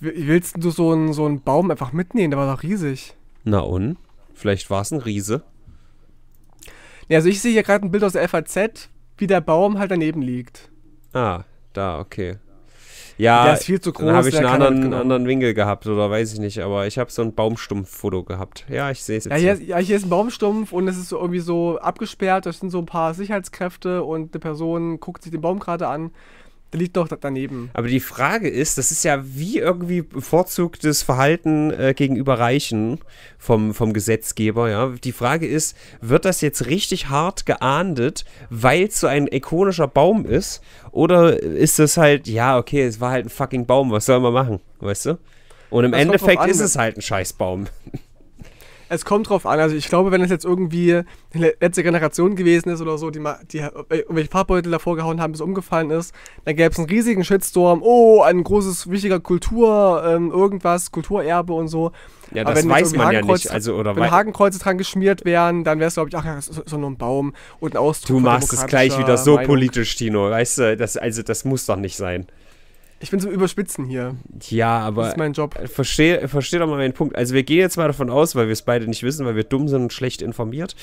A: Willst du so einen, so einen Baum einfach mitnehmen? Der war doch riesig.
B: Na und? Vielleicht war es ein Riese.
A: Ja, also ich sehe hier gerade ein Bild aus der FAZ, wie der Baum halt daneben liegt.
B: Ah, da, okay. Ja, der ist viel zu groß. Dann habe ich einen anderen, genau. anderen Winkel gehabt oder weiß ich nicht, aber ich habe so ein Baumstumpf-Foto gehabt. Ja, ich sehe es jetzt. Ja hier,
A: ja, hier ist ein Baumstumpf und es ist irgendwie so abgesperrt. Da sind so ein paar Sicherheitskräfte und eine Person guckt sich den Baum gerade an. Der liegt doch daneben.
B: Aber die Frage ist, das ist ja wie irgendwie bevorzugtes Verhalten äh, gegenüber Reichen vom, vom Gesetzgeber, ja. Die Frage ist, wird das jetzt richtig hart geahndet, weil es so ein ikonischer Baum ist? Oder ist das halt, ja, okay, es war halt ein fucking Baum, was soll man machen, weißt du? Und im das Endeffekt ist es halt ein Scheißbaum.
A: Es kommt drauf an. Also ich glaube, wenn es jetzt irgendwie die letzte Generation gewesen ist oder so, die, mal, die äh, irgendwelche Farbbeutel davor gehauen haben, bis umgefallen ist, dann gäbe es einen riesigen Shitstorm. Oh, ein großes, wichtiger Kultur, ähm, irgendwas, Kulturerbe und so. Ja, Aber wenn weiß man ja nicht. Also, oder wenn Hakenkreuze dran geschmiert wären, dann wäre es, glaube ich, ach ja, das ist so nur ein Baum und ein Ausdruck. Du machst es gleich wieder so Meinung.
B: politisch, Tino. Weißt du, das, also das muss doch nicht sein.
A: Ich bin zum Überspitzen hier.
B: Ja, aber. Das ist
A: mein Job. Verstehe versteh doch mal meinen
B: Punkt. Also, wir gehen jetzt mal davon aus, weil wir es beide nicht wissen, weil wir dumm sind und schlecht informiert.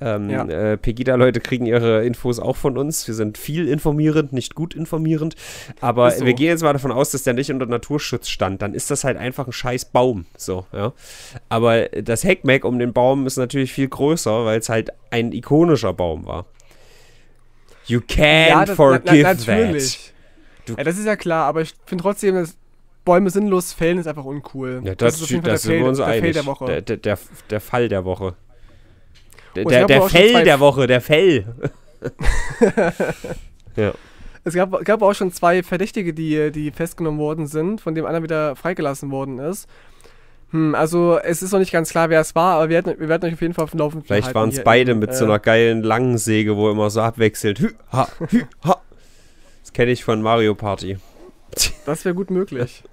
B: Ähm, ja. äh, Pegida-Leute kriegen ihre Infos auch von uns. Wir sind viel informierend, nicht gut informierend. Aber so. wir gehen jetzt mal davon aus, dass der nicht unter Naturschutz stand. Dann ist das halt einfach ein scheiß Baum. So, ja. Aber das Heckmeck um den Baum ist natürlich viel größer, weil es halt ein ikonischer Baum war. You can't ja, das, forgive na, na, natürlich. that. Ja,
A: das ist ja klar, aber ich finde trotzdem, dass Bäume sinnlos fällen ist einfach uncool. Ja, das, das ist das der, Fail, wir uns der einig. Fail der Woche. Der,
B: der, der, der Fall der Woche. Der, oh, der, der Fell der Woche, der Fell. ja.
A: Es gab, gab auch schon zwei Verdächtige, die, die festgenommen worden sind, von dem einer wieder freigelassen worden ist. Hm, also es ist noch nicht ganz klar, wer es war, aber wir werden, wir werden euch auf jeden Fall auf dem Laufenden Vielleicht waren es beide in, mit äh, so einer geilen
B: langen Säge, wo immer so abwechselt. Hü, ha, hü, ha. Kenne ich von Mario Party.
A: Das wäre gut möglich.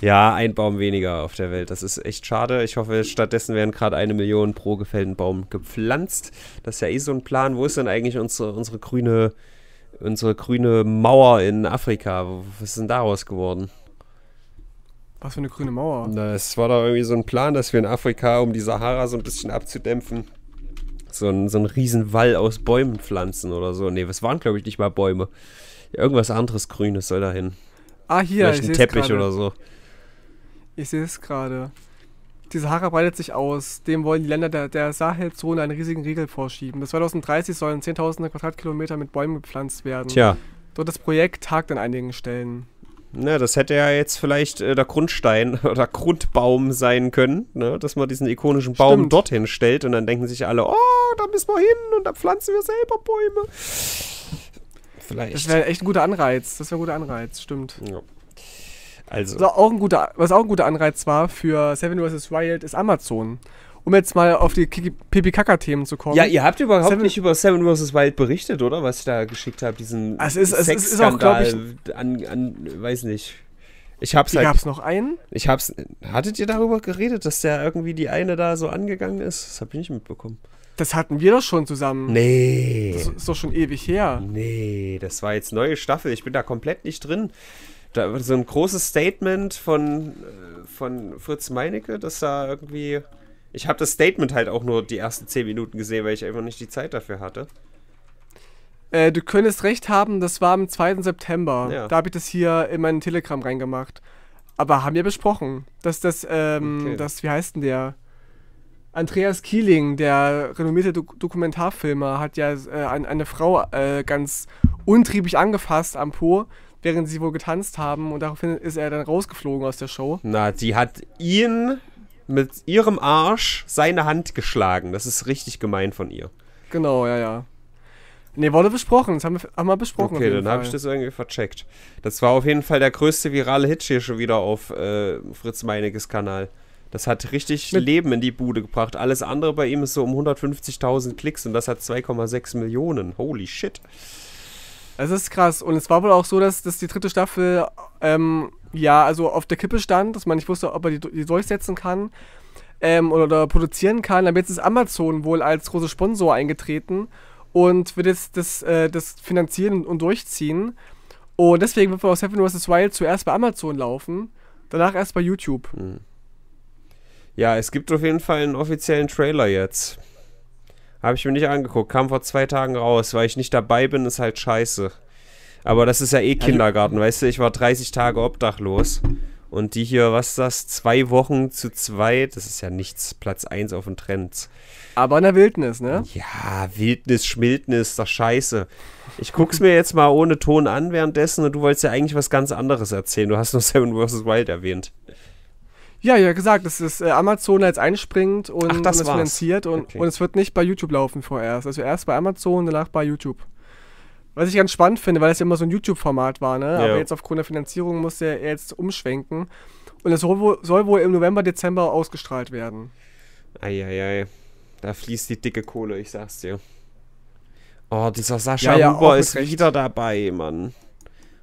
B: Ja, ein Baum weniger auf der Welt. Das ist echt schade. Ich hoffe, stattdessen werden gerade eine Million pro gefällten Baum gepflanzt. Das ist ja eh so ein Plan. Wo ist denn eigentlich unsere, unsere grüne, unsere grüne Mauer in Afrika? Was ist denn daraus geworden?
A: Was für eine grüne Mauer? Das
B: war doch irgendwie so ein Plan, dass wir in Afrika, um die Sahara so ein bisschen abzudämpfen, so ein, so ein Riesenwall aus Bäumen pflanzen oder so. Nee, das waren, glaube ich, nicht mal Bäume. Irgendwas anderes Grünes soll da hin. Ah, hier. Vielleicht ein Teppich oder so.
A: Ich sehe es gerade. Die Sahara breitet sich aus. Dem wollen die Länder der, der Sahelzone einen riesigen Riegel vorschieben. Bis 2030 sollen Zehntausende Quadratkilometer mit Bäumen gepflanzt werden. Tja. Dort das Projekt tagt an einigen Stellen.
B: Ne, das hätte ja jetzt vielleicht äh, der Grundstein oder Grundbaum sein können, ne? dass man diesen ikonischen Baum Stimmt. dorthin stellt und dann denken sich alle, oh,
A: da müssen wir hin und da pflanzen wir selber Bäume. Vielleicht. Das wäre echt ein guter Anreiz. Das wäre ein guter Anreiz, stimmt. Ja. Also. Auch guter, was auch ein guter Anreiz war für Seven vs. Wild ist Amazon um jetzt mal auf die Pipi-Kaka-Themen zu kommen. Ja, ihr habt überhaupt Seven
B: nicht über Seven vs. Wild berichtet, oder? Was ich da geschickt habe, diesen es ist, es ist auch, glaube ich, an, an, weiß nicht. Ich hab's halt, gab's noch einen? Ich hab's. Hattet ihr darüber geredet, dass der irgendwie die eine da so angegangen ist? Das hab ich nicht mitbekommen. Das hatten wir doch schon zusammen. Nee. Das ist doch schon ewig her. Nee, das war jetzt neue Staffel. Ich bin da komplett nicht drin. Da, so ein großes Statement von, äh, von Fritz Meinecke, dass da irgendwie ich habe das Statement halt auch nur die ersten 10 Minuten gesehen, weil ich einfach nicht
A: die Zeit dafür hatte. Äh, du könntest recht haben, das war am 2. September. Ja. Da habe ich das hier in mein Telegram reingemacht. Aber haben wir besprochen, dass das, ähm, okay. das, wie heißt denn der? Andreas Kieling, der renommierte Do Dokumentarfilmer, hat ja äh, ein, eine Frau äh, ganz untriebig angefasst am Po, während sie wohl getanzt haben und daraufhin ist er dann rausgeflogen aus der Show.
B: Na, sie hat
A: ihn
B: mit ihrem Arsch seine Hand geschlagen. Das ist richtig gemein von ihr.
A: Genau, ja, ja. Ne, wurde besprochen, das haben wir, haben wir besprochen. Okay, dann habe ich das
B: irgendwie vercheckt. Das war auf jeden Fall der größte virale Hit hier schon wieder auf äh, Fritz Meiniges Kanal. Das hat richtig Mit Leben in die Bude gebracht. Alles andere bei ihm ist so um 150.000 Klicks und
A: das hat 2,6 Millionen. Holy shit. Es ist krass. Und es war wohl auch so, dass, dass die dritte Staffel ähm, ja, also auf der Kippe stand, dass man nicht wusste, ob er die, die durchsetzen kann ähm, oder, oder, produzieren kann. Damit ist Amazon wohl als großer Sponsor eingetreten und wird jetzt das, äh, das finanzieren und durchziehen. Und deswegen wird wohl auch Seven vs. Wild zuerst bei Amazon laufen, danach erst bei YouTube. Mhm.
B: Ja, es gibt auf jeden Fall einen offiziellen Trailer jetzt. Habe ich mir nicht angeguckt, kam vor zwei Tagen raus, weil ich nicht dabei bin, ist halt scheiße. Aber das ist ja eh Kindergarten, weißt du? Ich war 30 Tage obdachlos. Und die hier, was ist das? Zwei Wochen zu zwei, das ist ja nichts. Platz 1 auf den Trends. Aber in der Wildnis, ne? Ja, Wildnis, Schmildnis, doch scheiße. Ich guck's mir jetzt mal ohne Ton an währenddessen und du wolltest ja eigentlich was ganz anderes erzählen. Du hast nur Seven vs. Wild erwähnt.
A: Ja, ja, gesagt, es ist äh, Amazon jetzt einspringt und, Ach, das und es finanziert und, okay. und es wird nicht bei YouTube laufen vorerst. Also erst bei Amazon, danach bei YouTube. Was ich ganz spannend finde, weil das ja immer so ein YouTube-Format war, ne? Ja. Aber jetzt aufgrund der Finanzierung muss er jetzt umschwenken. Und das soll wohl, soll wohl im November, Dezember ausgestrahlt werden.
B: Eieiei. Da fließt die dicke Kohle, ich sag's dir.
A: Oh, dieser Sascha ja, ja Huber ist recht.
B: wieder dabei, Mann.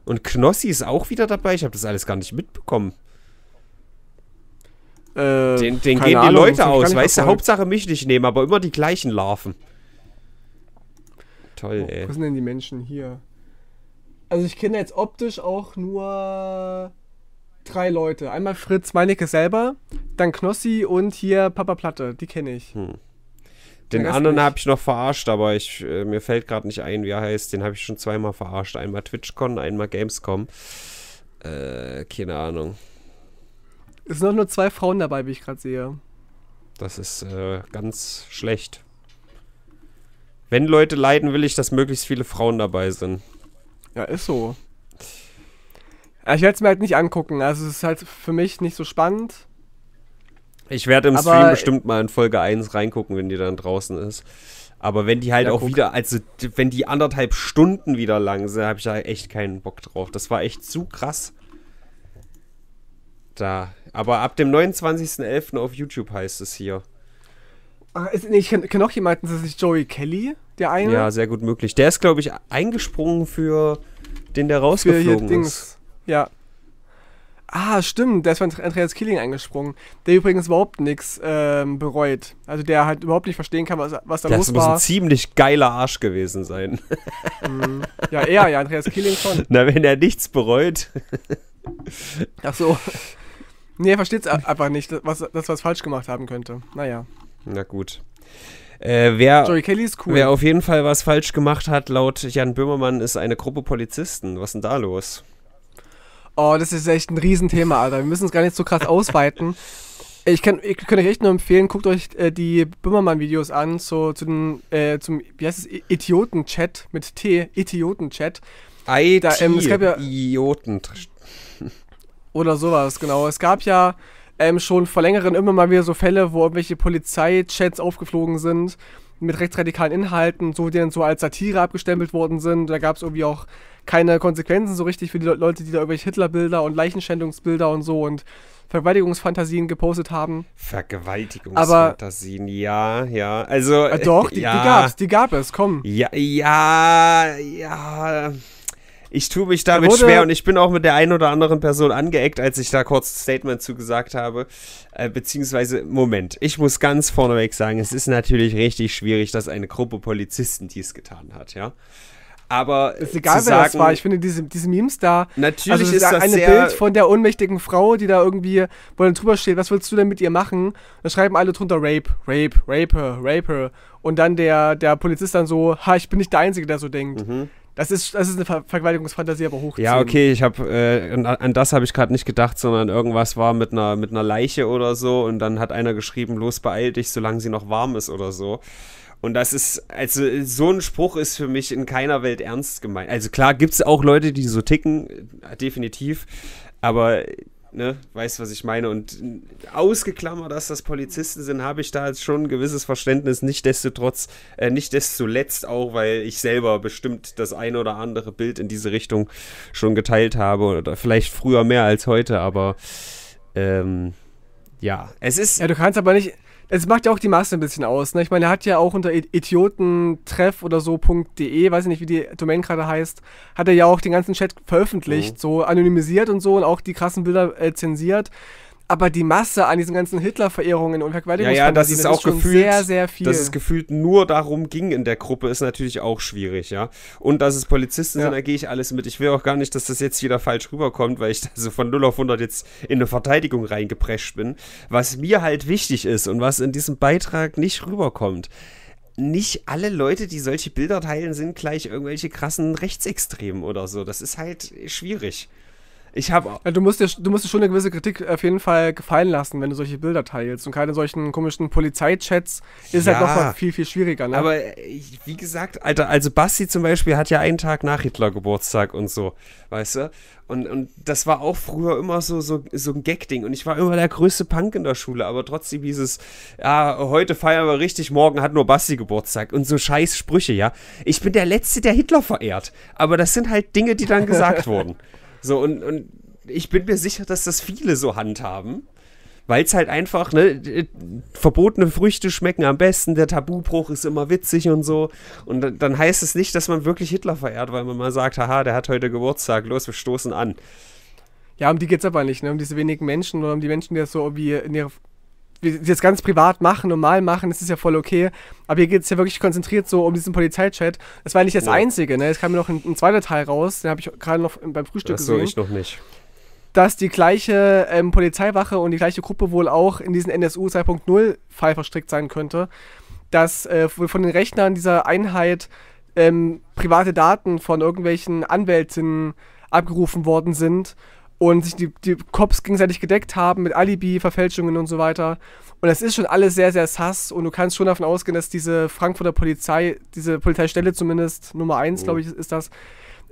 B: Und Knossi ist auch wieder dabei. Ich habe das alles gar nicht mitbekommen.
A: Äh, den, den gehen Ahnung, die Leute aus, weißt du? Hauptsache
B: mich nicht nehmen, aber immer die gleichen Larven
A: toll, oh, ey. Wo sind denn die Menschen hier? Also ich kenne jetzt optisch auch nur drei Leute. Einmal Fritz Meinecke selber, dann Knossi und hier Papa Platte. Die kenne ich. Hm. Den anderen habe ich noch verarscht,
B: aber ich, äh, mir fällt gerade nicht ein, wie er heißt. Den habe ich schon zweimal verarscht. Einmal TwitchCon, einmal Gamescom. Äh, keine Ahnung.
A: Es sind noch nur zwei Frauen dabei, wie ich gerade sehe.
B: Das ist äh, ganz schlecht. Wenn Leute leiden, will ich, dass möglichst viele Frauen dabei sind.
A: Ja, ist so. Ich werde es mir halt nicht angucken. Also es ist halt für mich nicht so spannend.
B: Ich werde im aber Stream bestimmt mal in Folge 1 reingucken, wenn die dann draußen ist. Aber wenn die halt ja, auch guck. wieder, also wenn die anderthalb Stunden wieder lang sind, habe ich da echt keinen Bock drauf. Das war echt zu krass. Da. Aber ab dem 29.11. auf YouTube heißt es hier.
A: Ah, ich kenne auch jemanden, das ist Joey Kelly, der eine. Ja,
B: sehr gut möglich. Der ist, glaube ich, eingesprungen für den, der rausgeflogen für ist.
A: Ja. Ah, stimmt, der ist für Andreas Killing eingesprungen. Der übrigens überhaupt nichts ähm, bereut. Also der halt überhaupt nicht verstehen kann, was, was da das los war. Das muss ein
B: ziemlich geiler Arsch gewesen sein.
A: Mm, ja, er, ja, Andreas Killing schon.
B: Na, wenn er nichts bereut.
A: Ach so. Nee, er versteht es einfach nicht, was, dass es falsch gemacht haben könnte. Naja.
B: Na gut. Äh, wer, cool. wer, auf jeden Fall was falsch gemacht hat, laut Jan Böhmermann, ist eine Gruppe Polizisten. Was ist denn da los?
A: Oh, das ist echt ein Riesenthema, Alter. Wir müssen es gar nicht so krass ausweiten. Ich kann, ich kann euch echt nur empfehlen, guckt euch äh, die Böhmermann-Videos an, so zu den, äh, zum, wie heißt es, Idioten-Chat mit T, Idioten-Chat. IT, ähm, ja,
B: Idioten.
A: Oder sowas, genau. Es gab ja ähm, schon vor längeren immer mal wieder so Fälle, wo irgendwelche Polizeichats aufgeflogen sind mit rechtsradikalen Inhalten, so die dann so als Satire abgestempelt worden sind. Da gab es irgendwie auch keine Konsequenzen so richtig für die Leute, die da irgendwelche Hitlerbilder und Leichenschändungsbilder und so und Vergewaltigungsfantasien gepostet haben.
B: Vergewaltigungsfantasien, ja, ja. Also äh, doch, die, ja. die gab's, die
A: gab es, komm. Ja,
B: ja, ja ich tue mich damit schwer und ich bin auch mit der einen oder anderen Person angeeckt, als ich da kurz ein Statement zugesagt habe. Äh, beziehungsweise, Moment, ich muss ganz vorneweg sagen, es ist natürlich richtig schwierig, dass eine Gruppe Polizisten dies getan hat, ja. Aber ist egal, wer sagen, das war. Ich
A: finde diese, diese Memes da. Natürlich also ist das ein Bild von der ohnmächtigen Frau, die da irgendwie, wo dann drüber steht, was willst du denn mit ihr machen? Da schreiben alle drunter Rape, Rape, Rape, Rape. Und dann der, der Polizist dann so, ha, ich bin nicht der Einzige, der so denkt. Mhm. Das ist, das ist eine Ver Vergewaltigungsfantasie, aber hoch. Ja, okay,
B: ich habe äh, an, an, das habe ich gerade nicht gedacht, sondern irgendwas war mit einer, mit einer Leiche oder so und dann hat einer geschrieben, los beeil dich, solange sie noch warm ist oder so. Und das ist, also so ein Spruch ist für mich in keiner Welt ernst gemeint. Also klar gibt es auch Leute, die so ticken, äh, definitiv. Aber ne, weißt, was ich meine. Und ausgeklammert, dass das Polizisten sind, habe ich da jetzt schon ein gewisses Verständnis, nicht desto äh, nicht desto auch, weil ich selber bestimmt das ein oder andere Bild in diese Richtung schon geteilt habe oder vielleicht früher mehr als heute, aber ähm, ja,
A: es ist. Ja, du kannst aber nicht, es macht ja auch die Masse ein bisschen aus. Ne? Ich meine, er hat ja auch unter idiotentreff oder so.de, weiß ich nicht, wie die Domain gerade heißt, hat er ja auch den ganzen Chat veröffentlicht, mhm. so anonymisiert und so und auch die krassen Bilder äh, zensiert aber die Masse an diesen ganzen Hitler-Verehrungen und Vergewaltigungen, ja, ja, das ist auch gefühlt, sehr, sehr viel. Dass es gefühlt nur darum ging in
B: der Gruppe, ist natürlich auch schwierig, ja. Und dass es Polizisten ja. sind, da gehe ich alles mit. Ich will auch gar nicht, dass das jetzt wieder falsch rüberkommt, weil ich also von 0 auf 100 jetzt in eine Verteidigung reingeprescht bin. Was mir halt wichtig ist und was in diesem Beitrag nicht rüberkommt, nicht alle Leute, die solche Bilder teilen, sind gleich irgendwelche krassen Rechtsextremen oder so. Das ist halt
A: schwierig. Ich habe. Ja, du, musst dir, du musst dir schon eine gewisse Kritik auf jeden Fall gefallen lassen, wenn du solche Bilder teilst. Und keine solchen komischen Polizeichats ist halt ja, halt nochmal viel, viel schwieriger. Ne? Aber wie gesagt,
B: Alter, also Basti zum Beispiel hat ja einen Tag nach Hitler Geburtstag und so, weißt du? Und, und das war auch früher immer so, so, so ein Gag-Ding. Und ich war immer der größte Punk in der Schule, aber trotzdem dieses, ja, heute feiern wir richtig, morgen hat nur Basti Geburtstag und so scheiß Sprüche, ja. Ich bin der Letzte, der Hitler verehrt. Aber das sind halt Dinge, die dann gesagt wurden. So, und, und ich bin mir sicher, dass das viele so handhaben. Weil es halt einfach, ne, äh, verbotene Früchte schmecken am besten, der Tabubruch ist immer witzig und so. Und dann heißt es nicht, dass man wirklich Hitler verehrt, weil man mal sagt, haha, der hat heute Geburtstag, los, wir
A: stoßen an. Ja, um die geht es aber nicht, ne? Um diese wenigen Menschen oder um die Menschen, die das so wie in ihrer wir jetzt ganz privat machen, normal machen, das ist ja voll okay. Aber hier geht es ja wirklich konzentriert so um diesen Polizeichat. Das war nicht das ja. einzige, ne? Es kam mir noch ein, ein zweiter Teil raus, den habe ich gerade noch beim Frühstück Achso, gesehen. ich noch nicht. Dass die gleiche ähm, Polizeiwache und die gleiche Gruppe wohl auch in diesen NSU 2.0-Fall verstrickt sein könnte. Dass äh, von den Rechnern dieser Einheit ähm, private Daten von irgendwelchen Anwältinnen abgerufen worden sind und sich die, die Cops gegenseitig gedeckt haben mit Alibi, Verfälschungen und so weiter. Und das ist schon alles sehr, sehr sass und du kannst schon davon ausgehen, dass diese Frankfurter Polizei, diese Polizeistelle zumindest, Nummer 1, mhm. glaube ich, ist das,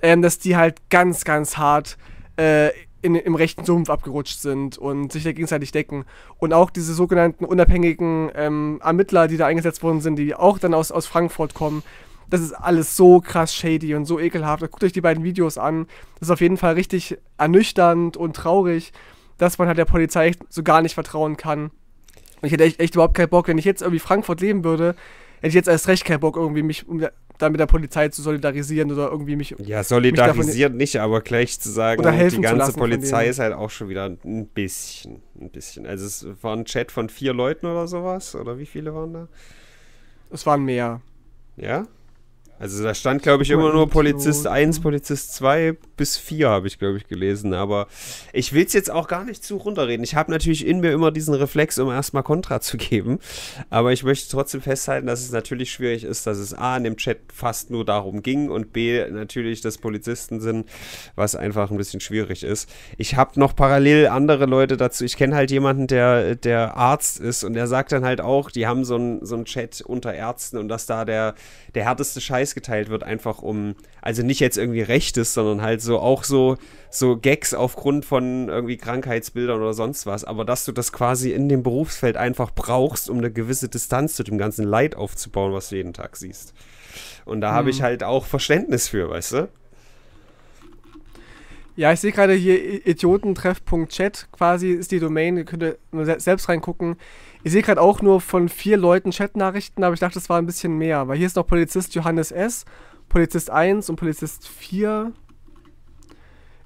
A: ähm, dass die halt ganz, ganz hart äh, in, im rechten Sumpf abgerutscht sind und sich da gegenseitig decken. Und auch diese sogenannten unabhängigen ähm, Ermittler, die da eingesetzt worden sind, die auch dann aus, aus Frankfurt kommen, das ist alles so krass shady und so ekelhaft. Guckt euch die beiden Videos an. Das ist auf jeden Fall richtig ernüchternd und traurig, dass man halt der Polizei so gar nicht vertrauen kann. Und ich hätte echt, echt überhaupt keinen Bock, wenn ich jetzt irgendwie Frankfurt leben würde, hätte ich jetzt erst recht keinen Bock, irgendwie mich um da mit der Polizei zu solidarisieren oder irgendwie mich. Ja, solidarisieren mich nicht, aber gleich zu sagen, die ganze Polizei ist
B: halt auch schon wieder ein bisschen. Ein bisschen. Also es war ein Chat von vier Leuten oder sowas? Oder wie viele waren da? Es waren mehr. Ja? Also da stand, glaube ich, immer nur Polizist 1, Polizist 2 bis 4 habe ich, glaube ich, gelesen. Aber ich will es jetzt auch gar nicht zu runterreden. Ich habe natürlich in mir immer diesen Reflex, um erstmal Kontra zu geben. Aber ich möchte trotzdem festhalten, dass es natürlich schwierig ist, dass es A, in dem Chat fast nur darum ging und B, natürlich das Polizisten sind, was einfach ein bisschen schwierig ist. Ich habe noch parallel andere Leute dazu. Ich kenne halt jemanden, der, der Arzt ist und der sagt dann halt auch, die haben so einen so Chat unter Ärzten und dass da der, der härteste Scheiß Scheiß geteilt wird, einfach um, also nicht jetzt irgendwie Rechtes, sondern halt so auch so, so Gags aufgrund von irgendwie Krankheitsbildern oder sonst was, aber dass du das quasi in dem Berufsfeld einfach brauchst, um eine gewisse Distanz zu dem ganzen Leid aufzubauen, was du jeden Tag siehst. Und da hm. habe ich halt auch Verständnis für, weißt du?
A: Ja, ich sehe gerade hier idiotentreff.chat quasi ist die Domain, ihr könnt selbst reingucken. Ich sehe gerade auch nur von vier Leuten Chatnachrichten, aber ich dachte, das war ein bisschen mehr, weil hier ist noch Polizist Johannes S., Polizist 1 und Polizist 4.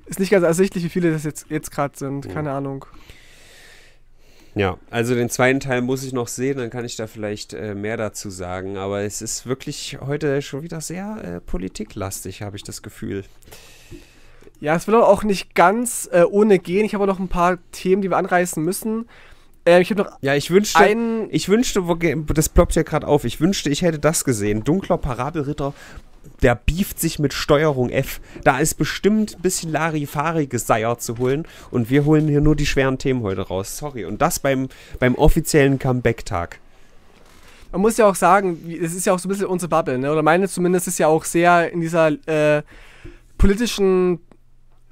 A: Ist nicht ganz ersichtlich, wie viele das jetzt, jetzt gerade sind. Keine Ahnung.
B: Ja, also den zweiten Teil muss ich noch sehen, dann kann ich da vielleicht äh, mehr dazu sagen. Aber es ist wirklich heute
A: schon wieder sehr äh, politiklastig, habe ich das Gefühl. Ja, es wird auch nicht ganz äh, ohne gehen. Ich habe noch ein paar Themen, die wir anreißen müssen. Äh, ich hab noch ja, ich wünschte, einen.
B: Ich wünschte, das ploppt ja gerade auf. Ich wünschte, ich hätte das gesehen. Dunkler Parabelritter, der beeft sich mit Steuerung F. Da ist bestimmt ein bisschen Larifari geseiert zu holen. Und wir holen hier nur die schweren Themen heute raus. Sorry. Und das beim, beim offiziellen Comeback-Tag
A: man muss ja auch sagen, es ist ja auch so ein bisschen unsere Bubble, ne? oder meine zumindest ist ja auch sehr in dieser äh, politischen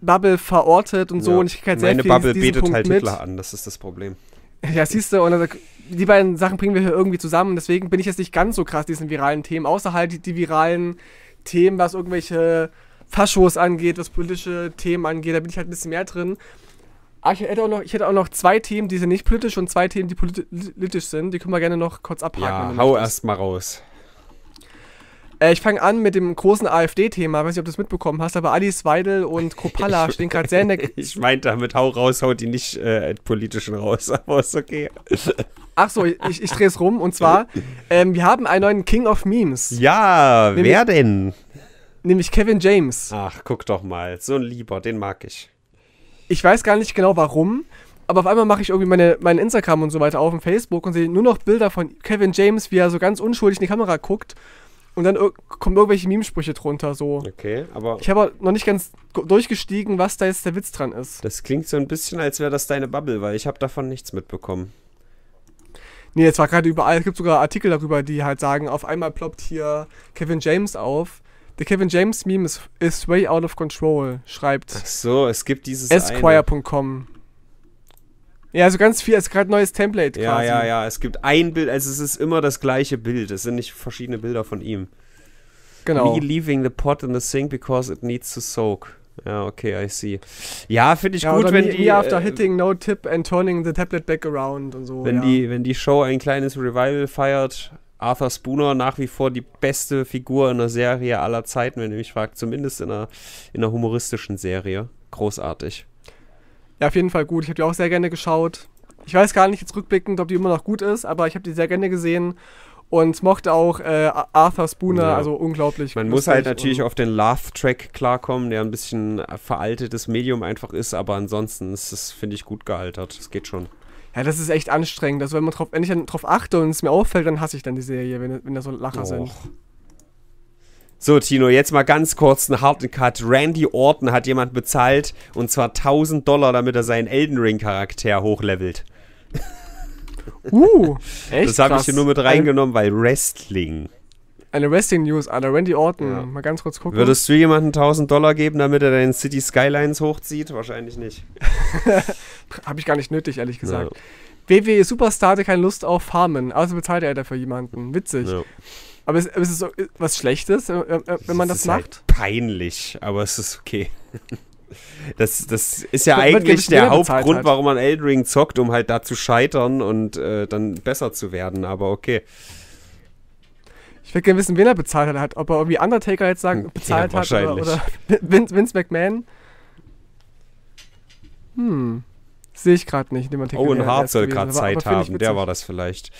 A: Bubble verortet und so. Ja. Und ich kann halt sehr Meine viel Bubble betet halt mit. Hitler an,
B: das ist das Problem.
A: Ja, siehst du, also, die beiden Sachen bringen wir hier irgendwie zusammen. Deswegen bin ich jetzt nicht ganz so krass diesen viralen Themen, außer halt die, die viralen Themen, was irgendwelche Faschos angeht, was politische Themen angeht. Da bin ich halt ein bisschen mehr drin. Aber ah, ich hätte auch noch, ich hätte auch noch zwei Themen, die sind nicht politisch und zwei Themen, die politisch sind. Die können wir gerne noch kurz abhaken. Ja, hau erst mal raus. Äh, ich fange an mit dem großen AfD-Thema. weiß nicht, ob du es mitbekommen hast, aber Alice Weidel und Kopalla stehen gerade sehr in der. ich meinte damit, hau raus, hau die nicht äh, politischen raus, aber ist okay. Ach so, ich, ich drehe es rum und zwar, ähm, wir haben einen neuen King of Memes. Ja, nämlich, wer denn? Nämlich Kevin James. Ach, guck doch mal, so ein Lieber, den mag ich. Ich weiß gar nicht genau warum, aber auf einmal mache ich irgendwie meine, mein Instagram und so weiter auf und Facebook und sehe nur noch Bilder von Kevin James, wie er so ganz unschuldig in die Kamera guckt und dann kommen irgendwelche Memesprüche drunter, so.
B: Okay, aber. Ich
A: habe noch nicht ganz durchgestiegen, was da jetzt der Witz dran ist. Das klingt so ein bisschen, als wäre das deine Bubble, weil ich habe davon nichts mitbekommen. Nee, es war gerade überall. Es gibt sogar Artikel darüber, die halt sagen, auf einmal ploppt hier Kevin James auf. Der Kevin James Meme ist, is way out of control, schreibt. Ach so, es gibt dieses. Esquire.com. Ja, also ganz viel, es ist gerade neues Template
B: ja, quasi. Ja, ja, ja, es gibt ein Bild, also es ist immer das gleiche Bild, es sind nicht verschiedene Bilder von ihm. Genau. Me leaving the pot in the sink because it needs to soak. Ja, okay, I see. Ja, finde ich ja, gut, wenn me, die. Me after äh, hitting
A: no tip and turning the tablet back around und so. Wenn, ja.
B: die, wenn die Show ein kleines Revival feiert, Arthur Spooner nach wie vor die beste Figur in der Serie aller Zeiten, wenn ihr mich fragt, zumindest in einer, in einer humoristischen Serie. Großartig.
A: Ja, auf jeden Fall gut. Ich habe die auch sehr gerne geschaut. Ich weiß gar nicht jetzt rückblickend, ob die immer noch gut ist, aber ich habe die sehr gerne gesehen und mochte auch äh, Arthur Spooner, ja. also unglaublich. Man muss halt natürlich auf
B: den Laugh-Track klarkommen, der ein bisschen veraltetes Medium einfach ist, aber ansonsten ist das, finde ich, gut gealtert. Es geht schon.
A: Ja, das ist echt anstrengend. Also wenn man drauf, wenn ich dann drauf achte und es mir auffällt, dann hasse ich dann die Serie, wenn, wenn da so Lacher Och. sind.
B: So, Tino, jetzt mal ganz kurz einen harten Cut. Randy Orton hat jemand bezahlt und zwar 1000 Dollar, damit er seinen Elden Ring-Charakter hochlevelt.
A: Uh, echt? Das habe ich hier nur mit reingenommen,
B: weil Wrestling.
A: Eine Wrestling-News, Alter. Randy Orton. Ja. Mal ganz kurz gucken. Würdest du
B: jemandem 1000 Dollar geben, damit er deinen City Skylines hochzieht? Wahrscheinlich nicht.
A: habe ich gar nicht nötig, ehrlich gesagt. Ja. WWE Superstar hatte keine Lust auf Farmen, also bezahlt er dafür jemanden. Witzig. Ja. Aber ist, ist es was Schlechtes, äh, äh, wenn man das, das ist halt macht? Halt peinlich, aber es ist okay.
B: Das, das ist ja eigentlich der Hauptgrund, halt. warum man Elden Ring zockt, um halt da zu scheitern und
A: äh, dann besser zu werden, aber okay. Ich würde gerne wissen, wen er bezahlt hat. Ob er irgendwie Undertaker jetzt sagen, hm, bezahlt ja, hat oder, oder Vince, Vince McMahon. Hm. Sehe ich gerade nicht. Owen Hart soll gerade Zeit haben, der war
B: das vielleicht.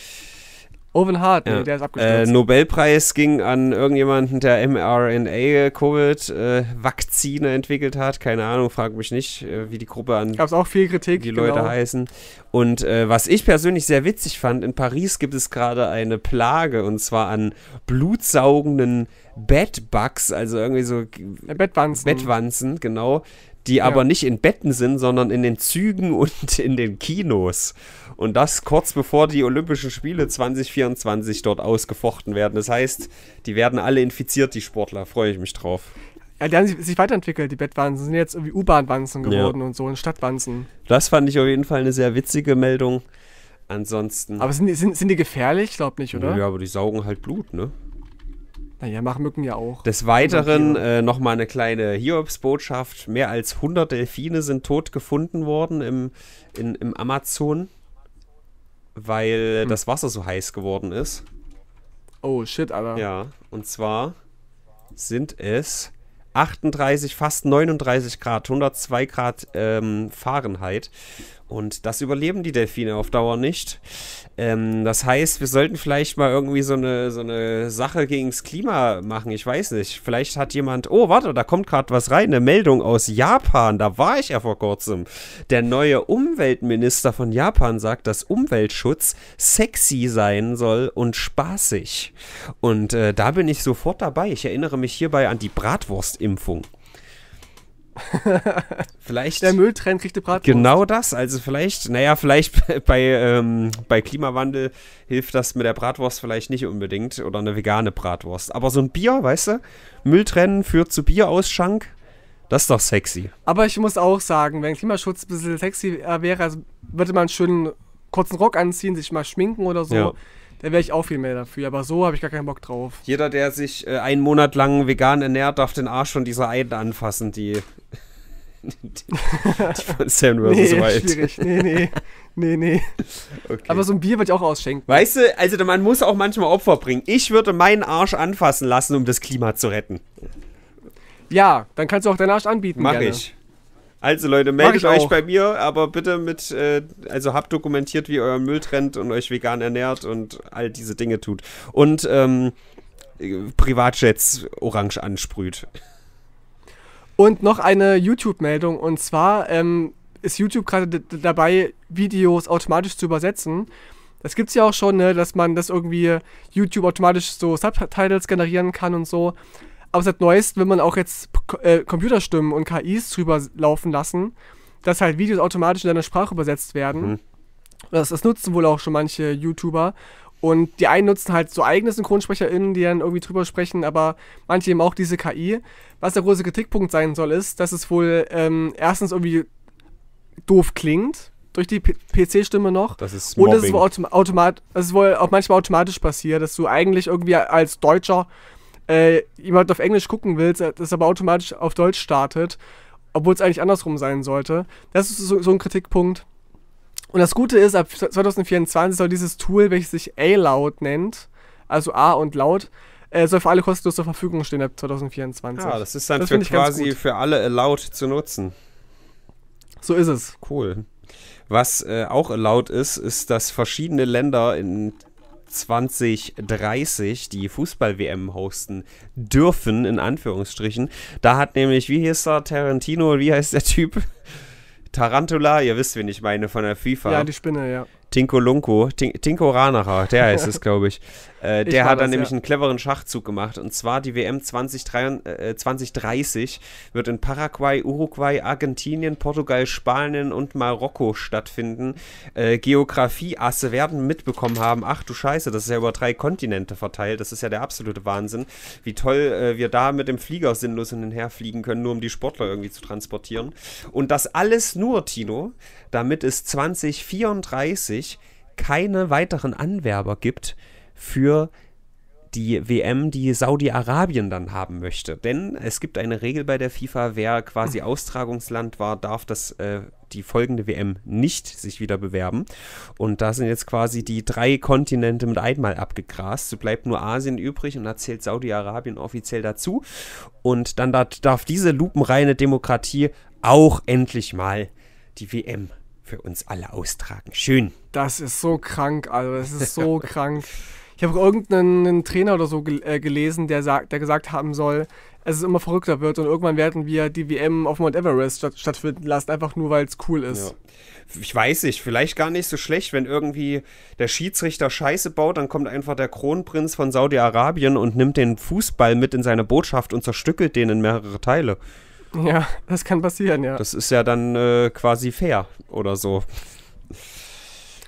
A: Owen Hart, ne, ja. der ist
B: abgestürzt. Äh, Nobelpreis ging an irgendjemanden, der mRNA-Covid-Vakzine äh, entwickelt hat. Keine Ahnung, frag mich nicht, äh, wie die Gruppe an. Gab es auch viel Kritik. Die Leute genau. heißen. Und äh, was ich persönlich sehr witzig fand, in Paris gibt es gerade eine Plage und zwar an blutsaugenden Bedbugs, also irgendwie so. Bettwanzen. Bettwanzen, genau die ja. aber nicht in Betten sind, sondern in den Zügen und in den Kinos. Und das kurz bevor die Olympischen Spiele 2024 dort ausgefochten werden. Das heißt, die werden alle infiziert, die Sportler. Freue ich mich drauf.
A: Ja, die haben sich, weiterentwickelt, die Bettwanzen. Sind jetzt irgendwie U-Bahn-Wanzen geworden ja. und so und Stadtwanzen.
B: Das fand ich auf jeden Fall eine sehr witzige Meldung. Ansonsten. Aber sind die, sind, sind die gefährlich? Ich glaube nicht, oder? Ja, aber die saugen halt Blut, ne?
A: Naja, machen Mücken ja auch. Des Weiteren
B: äh, nochmal eine kleine Hiobs-Botschaft. Mehr als 100 Delfine sind tot gefunden worden im, in, im Amazon, weil hm. das Wasser so heiß geworden ist. Oh, shit, Alter. Ja, und zwar sind es 38, fast 39 Grad, 102 Grad ähm, Fahrenheit. Und das überleben die Delfine auf Dauer nicht. Ähm, das heißt, wir sollten vielleicht mal irgendwie so eine, so eine Sache gegens Klima machen. Ich weiß nicht. Vielleicht hat jemand. Oh, warte, da kommt gerade was rein. Eine Meldung aus Japan. Da war ich ja vor kurzem. Der neue Umweltminister von Japan sagt, dass Umweltschutz sexy sein soll und spaßig. Und äh, da bin ich sofort dabei. Ich erinnere mich hierbei an die Bratwurstimpfung. vielleicht. Der Mülltrenn kriegt eine Bratwurst. Genau das. Also vielleicht, naja, vielleicht bei, ähm, bei Klimawandel hilft das mit der Bratwurst vielleicht nicht unbedingt. Oder eine vegane Bratwurst. Aber so ein Bier, weißt du? Mülltrennen führt zu Bierausschank. Das ist doch sexy.
A: Aber ich muss auch sagen, wenn Klimaschutz ein bisschen sexy wäre, also würde man einen schönen kurzen Rock anziehen, sich mal schminken oder so. Ja da wäre ich auch viel mehr dafür. Aber so habe ich gar keinen Bock drauf.
B: Jeder, der sich äh, einen Monat lang vegan ernährt, darf den Arsch von dieser einen anfassen, die. die,
A: die von Sam nee, so weit. Schwierig. Nee, nee. Nee, nee. Okay. Aber so ein Bier würde ich auch ausschenken.
B: Weißt du, also man muss auch manchmal Opfer bringen. Ich würde meinen Arsch anfassen lassen, um das Klima zu retten.
A: Ja, dann kannst du auch deinen Arsch anbieten. Mach gerne. ich.
B: Also Leute, meldet euch bei mir, aber bitte mit, äh, also habt dokumentiert, wie euer Müll trennt und euch vegan ernährt und all diese Dinge tut. Und ähm, Privatjets orange ansprüht.
A: Und noch eine YouTube-Meldung und zwar ähm, ist YouTube gerade dabei, Videos automatisch zu übersetzen. Das gibt es ja auch schon, ne, dass man das irgendwie YouTube automatisch so Subtitles generieren kann und so. Aber seit halt neuestem wenn man auch jetzt äh, Computerstimmen und KIs drüber laufen lassen, dass halt Videos automatisch in deine Sprache übersetzt werden. Hm. Das, das nutzen wohl auch schon manche YouTuber. Und die einen nutzen halt so eigene SynchronsprecherInnen, die dann irgendwie drüber sprechen, aber manche eben auch diese KI. Was der große Kritikpunkt sein soll, ist, dass es wohl ähm, erstens irgendwie doof klingt, durch die PC-Stimme noch. Das ist Und es ist, wohl automat das ist wohl auch manchmal automatisch passiert, dass du eigentlich irgendwie als Deutscher äh, jemand auf Englisch gucken will, äh, das aber automatisch auf Deutsch startet, obwohl es eigentlich andersrum sein sollte. Das ist so, so ein Kritikpunkt. Und das Gute ist, ab 2024 soll dieses Tool, welches sich A-Loud nennt, also A und Laut, äh, soll für alle kostenlos zur Verfügung stehen ab 2024. Ja, ah, das ist dann das für quasi
B: für alle allowed zu nutzen. So ist es. Cool. Was äh, auch allowed ist, ist, dass verschiedene Länder in 2030 die Fußball-WM hosten dürfen, in Anführungsstrichen. Da hat nämlich, wie hieß er, Tarantino, wie heißt der Typ? Tarantula, ihr wisst, wen ich meine, von der FIFA. Ja, die Spinne, ja. Tinko Lunko, Tinko Ranacher, der heißt es, glaube ich. Äh, der ich hat dann das, nämlich ja. einen cleveren Schachzug gemacht. Und zwar die WM 2030 äh, wird in Paraguay, Uruguay, Argentinien, Portugal, Spanien und Marokko stattfinden. Äh, Geografieasse werden mitbekommen haben, ach du Scheiße, das ist ja über drei Kontinente verteilt. Das ist ja der absolute Wahnsinn, wie toll äh, wir da mit dem Flieger sinnlos hin und her fliegen können, nur um die Sportler irgendwie zu transportieren. Und das alles nur, Tino, damit es 2034 2020 keine weiteren Anwerber gibt für die WM, die Saudi-Arabien dann haben möchte. Denn es gibt eine Regel bei der FIFA, wer quasi ah. Austragungsland war, darf das äh, die folgende WM nicht sich wieder bewerben. Und da sind jetzt quasi die drei Kontinente mit einmal abgegrast. So bleibt nur Asien übrig und da zählt Saudi-Arabien offiziell dazu. Und dann darf diese lupenreine Demokratie auch endlich mal die WM für uns alle austragen. Schön.
A: Das ist so krank, also das ist so krank. Ich habe irgendeinen Trainer oder so gel äh, gelesen, der, der gesagt haben soll, es ist immer verrückter wird und irgendwann werden wir die WM auf Mount Everest statt stattfinden lassen, einfach nur weil es cool ist.
B: Ja. Ich weiß nicht, vielleicht gar nicht so schlecht, wenn irgendwie der Schiedsrichter Scheiße baut, dann kommt einfach der Kronprinz von Saudi-Arabien und nimmt den Fußball mit in seine Botschaft und zerstückelt den in mehrere Teile.
A: Ja, das kann passieren, ja.
B: Das ist ja dann äh, quasi fair oder so.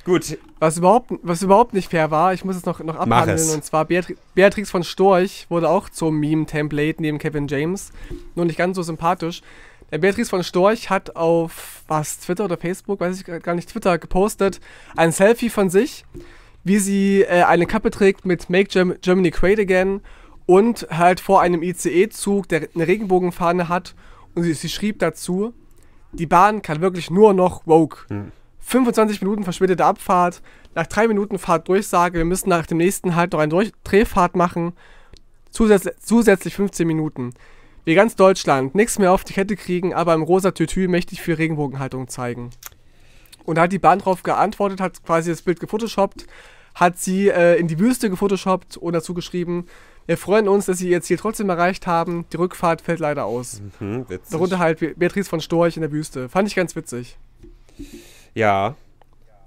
A: Gut. Was überhaupt, was überhaupt nicht fair war, ich muss es noch, noch abhandeln. Und zwar Beatri Beatrix von Storch wurde auch zum Meme-Template neben Kevin James. Nur nicht ganz so sympathisch. Der Beatrix von Storch hat auf was, Twitter oder Facebook, weiß ich gar nicht, Twitter gepostet, ein Selfie von sich, wie sie äh, eine Kappe trägt mit Make Germ Germany Great Again und halt vor einem ICE-Zug, der eine Regenbogenfahne hat. Und sie, sie schrieb dazu, die Bahn kann wirklich nur noch woke. Hm. 25 Minuten verspätete Abfahrt, nach 3 Minuten Fahrtdurchsage. wir müssen nach dem nächsten Halt noch eine Drehfahrt machen, Zusätz zusätzlich 15 Minuten. Wie ganz Deutschland, nichts mehr auf die Kette kriegen, aber im rosa Tütü mächtig für Regenbogenhaltung zeigen. Und da hat die Bahn darauf geantwortet, hat quasi das Bild gefotoshoppt, hat sie äh, in die Wüste gefotoshoppt und dazu geschrieben, wir freuen uns, dass sie ihr Ziel trotzdem erreicht haben, die Rückfahrt fällt leider aus. Mhm, Darunter halt Beatrice von Storch in der Wüste. Fand ich ganz witzig.
B: Ja.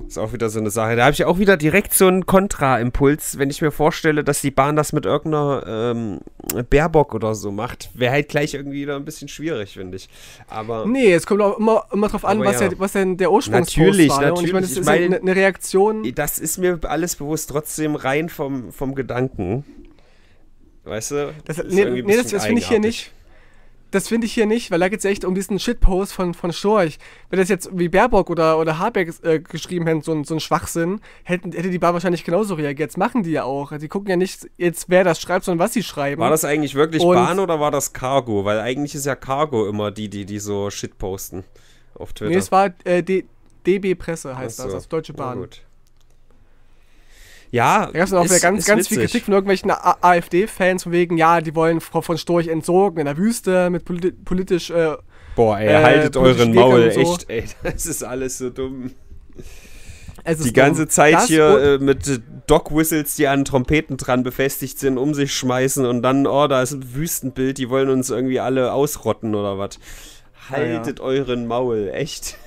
B: Ist auch wieder so eine Sache. Da habe ich auch wieder direkt so einen Kontraimpuls, wenn ich mir vorstelle, dass die Bahn das mit irgendeiner ähm, Baerbock oder so macht. Wäre halt gleich irgendwie wieder ein bisschen schwierig, finde ich. Aber. Nee, es
A: kommt auch immer, immer drauf an, was, ja. was denn der Ursprungspost natürlich, war. Ne? Natürlich, natürlich. Ich meine, das ich ist halt
B: meine, eine Reaktion. Das ist mir alles bewusst, trotzdem rein vom, vom Gedanken. Weißt du? Das, das nee, nee das, das finde ich hier nicht
A: das finde ich hier nicht, weil da geht es echt um diesen Shitpost von, von Storch. Wenn das jetzt wie Baerbock oder, oder Habeck äh, geschrieben hätten, so ein, so ein Schwachsinn, hätten, hätte die Bar wahrscheinlich genauso reagiert. Das machen die ja auch. Die gucken ja nicht jetzt, wer das schreibt, sondern was sie schreiben. War das eigentlich wirklich Und Bahn
B: oder war das Cargo? Weil eigentlich ist ja Cargo immer die, die, die so Shitposten
A: auf Twitter. Nee, es war äh, DB Presse heißt so. das, also Deutsche Bahn. Oh, gut.
B: Ja, da gab es auch wieder ganz, ganz witzig. viel Kritik
A: von irgendwelchen AfD-Fans, von wegen, ja, die wollen Frau von Storch entsorgen in der Wüste mit politi politisch. Äh, Boah, ey, äh, haltet euren Maul, so. echt,
B: ey, das ist alles so dumm.
A: die ganze dumm. Zeit das hier
B: äh, mit Dog-Whistles, die an Trompeten dran befestigt sind, um sich schmeißen und dann, oh, da ist ein Wüstenbild, die wollen uns irgendwie alle ausrotten oder was. Ah, haltet ja. euren
A: Maul, echt.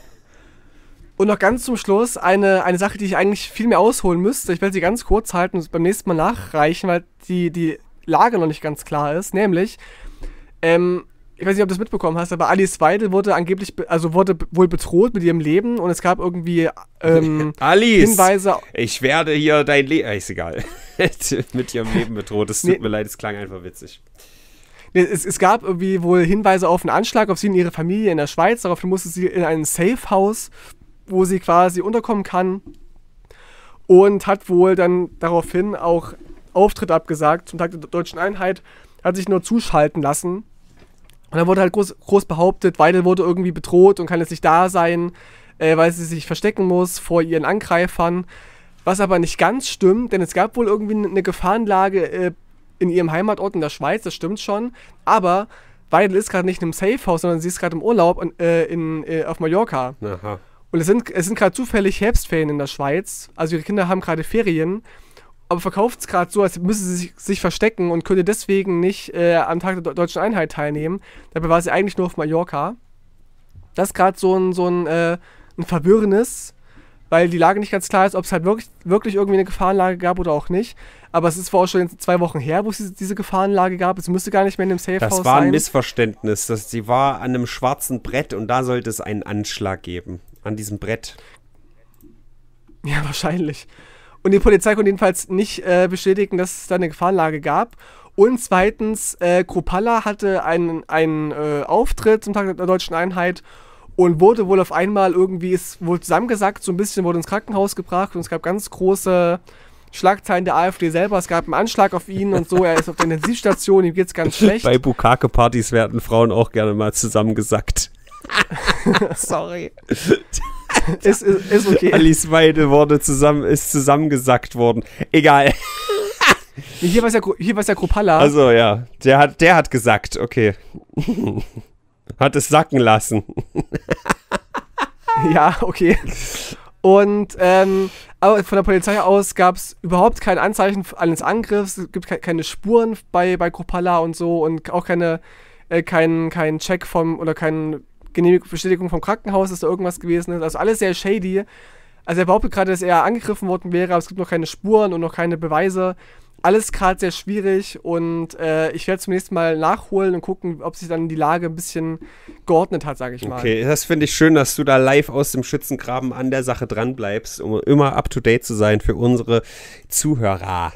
A: Und noch ganz zum Schluss eine, eine Sache, die ich eigentlich viel mehr ausholen müsste. Ich werde sie ganz kurz halten und beim nächsten Mal nachreichen, weil die, die Lage noch nicht ganz klar ist. Nämlich, ähm, ich weiß nicht, ob du das mitbekommen hast, aber Alice Weidel wurde angeblich, also wurde wohl bedroht mit ihrem Leben und es gab irgendwie ähm, Alice, Hinweise.
B: Ich werde hier dein Leben. Äh, ist egal. mit ihrem Leben bedroht. Es tut nee. mir leid, es klang einfach witzig.
A: es, es, gab irgendwie wohl Hinweise auf einen Anschlag auf sie und ihre Familie in der Schweiz. Daraufhin musste sie in ein Safehouse wo sie quasi unterkommen kann. Und hat wohl dann daraufhin auch Auftritt abgesagt zum Tag der deutschen Einheit, hat sich nur zuschalten lassen. Und dann wurde halt groß, groß behauptet, Weidel wurde irgendwie bedroht und kann jetzt nicht da sein, äh, weil sie sich verstecken muss vor ihren Angreifern. Was aber nicht ganz stimmt, denn es gab wohl irgendwie eine Gefahrenlage äh, in ihrem Heimatort in der Schweiz, das stimmt schon. Aber Weidel ist gerade nicht in einem Safehouse, sondern sie ist gerade im Urlaub in, äh, in, äh, auf Mallorca. Aha. Und es sind, es sind gerade zufällig Herbstferien in der Schweiz. Also ihre Kinder haben gerade Ferien, aber verkauft es gerade so, als müssen sie sich, sich, verstecken und könnte deswegen nicht äh, am Tag der deutschen Einheit teilnehmen. Dabei war sie eigentlich nur auf Mallorca. Das ist gerade so ein, so ein, äh, ein Verwirrendes, weil die Lage nicht ganz klar ist, ob es halt wirklich, wirklich irgendwie eine Gefahrenlage gab oder auch nicht. Aber es ist vor auch schon zwei Wochen her, wo es diese, Gefahrenlage gab. Es müsste gar nicht mehr in dem Safe House sein. Das war ein sein.
B: Missverständnis. Das, sie war an einem schwarzen Brett und da sollte es einen Anschlag geben an diesem Brett.
A: Ja, wahrscheinlich. Und die Polizei konnte jedenfalls nicht äh, bestätigen, dass es da eine Gefahrenlage gab. Und zweitens, äh, Kropala hatte einen, einen äh, Auftritt zum Tag der deutschen Einheit und wurde wohl auf einmal irgendwie, ist wohl zusammengesackt, so ein bisschen wurde ins Krankenhaus gebracht und es gab ganz große Schlagzeilen der AfD selber. Es gab einen Anschlag auf ihn und so. Er ist auf der Intensivstation, ihm geht es ganz schlecht. Bei
B: Bukake-Partys werden Frauen auch gerne mal zusammengesackt. Sorry. ist, ist, ist okay. Alice Weidel wurde zusammen, ist zusammengesackt worden. Egal. Hier war es ja, hier war's ja Kropala. Also ja, der hat, der hat gesagt, okay. hat es sacken lassen.
A: ja, okay. Und ähm, aber von der Polizei aus gab es überhaupt kein Anzeichen eines Angriffs, es gibt keine Spuren bei, bei Kropala und so und auch keine, äh, kein, kein Check vom oder kein Genehmigung, Bestätigung vom Krankenhaus, dass da irgendwas gewesen ist. Also alles sehr shady. Also er behauptet gerade, dass er angegriffen worden wäre, aber es gibt noch keine Spuren und noch keine Beweise. Alles gerade sehr schwierig und äh, ich werde zunächst mal nachholen und gucken, ob sich dann die Lage ein bisschen geordnet hat, sage ich mal. Okay,
B: das finde ich schön, dass du da live aus dem Schützengraben an der Sache dran bleibst, um immer up to date zu sein für unsere Zuhörer.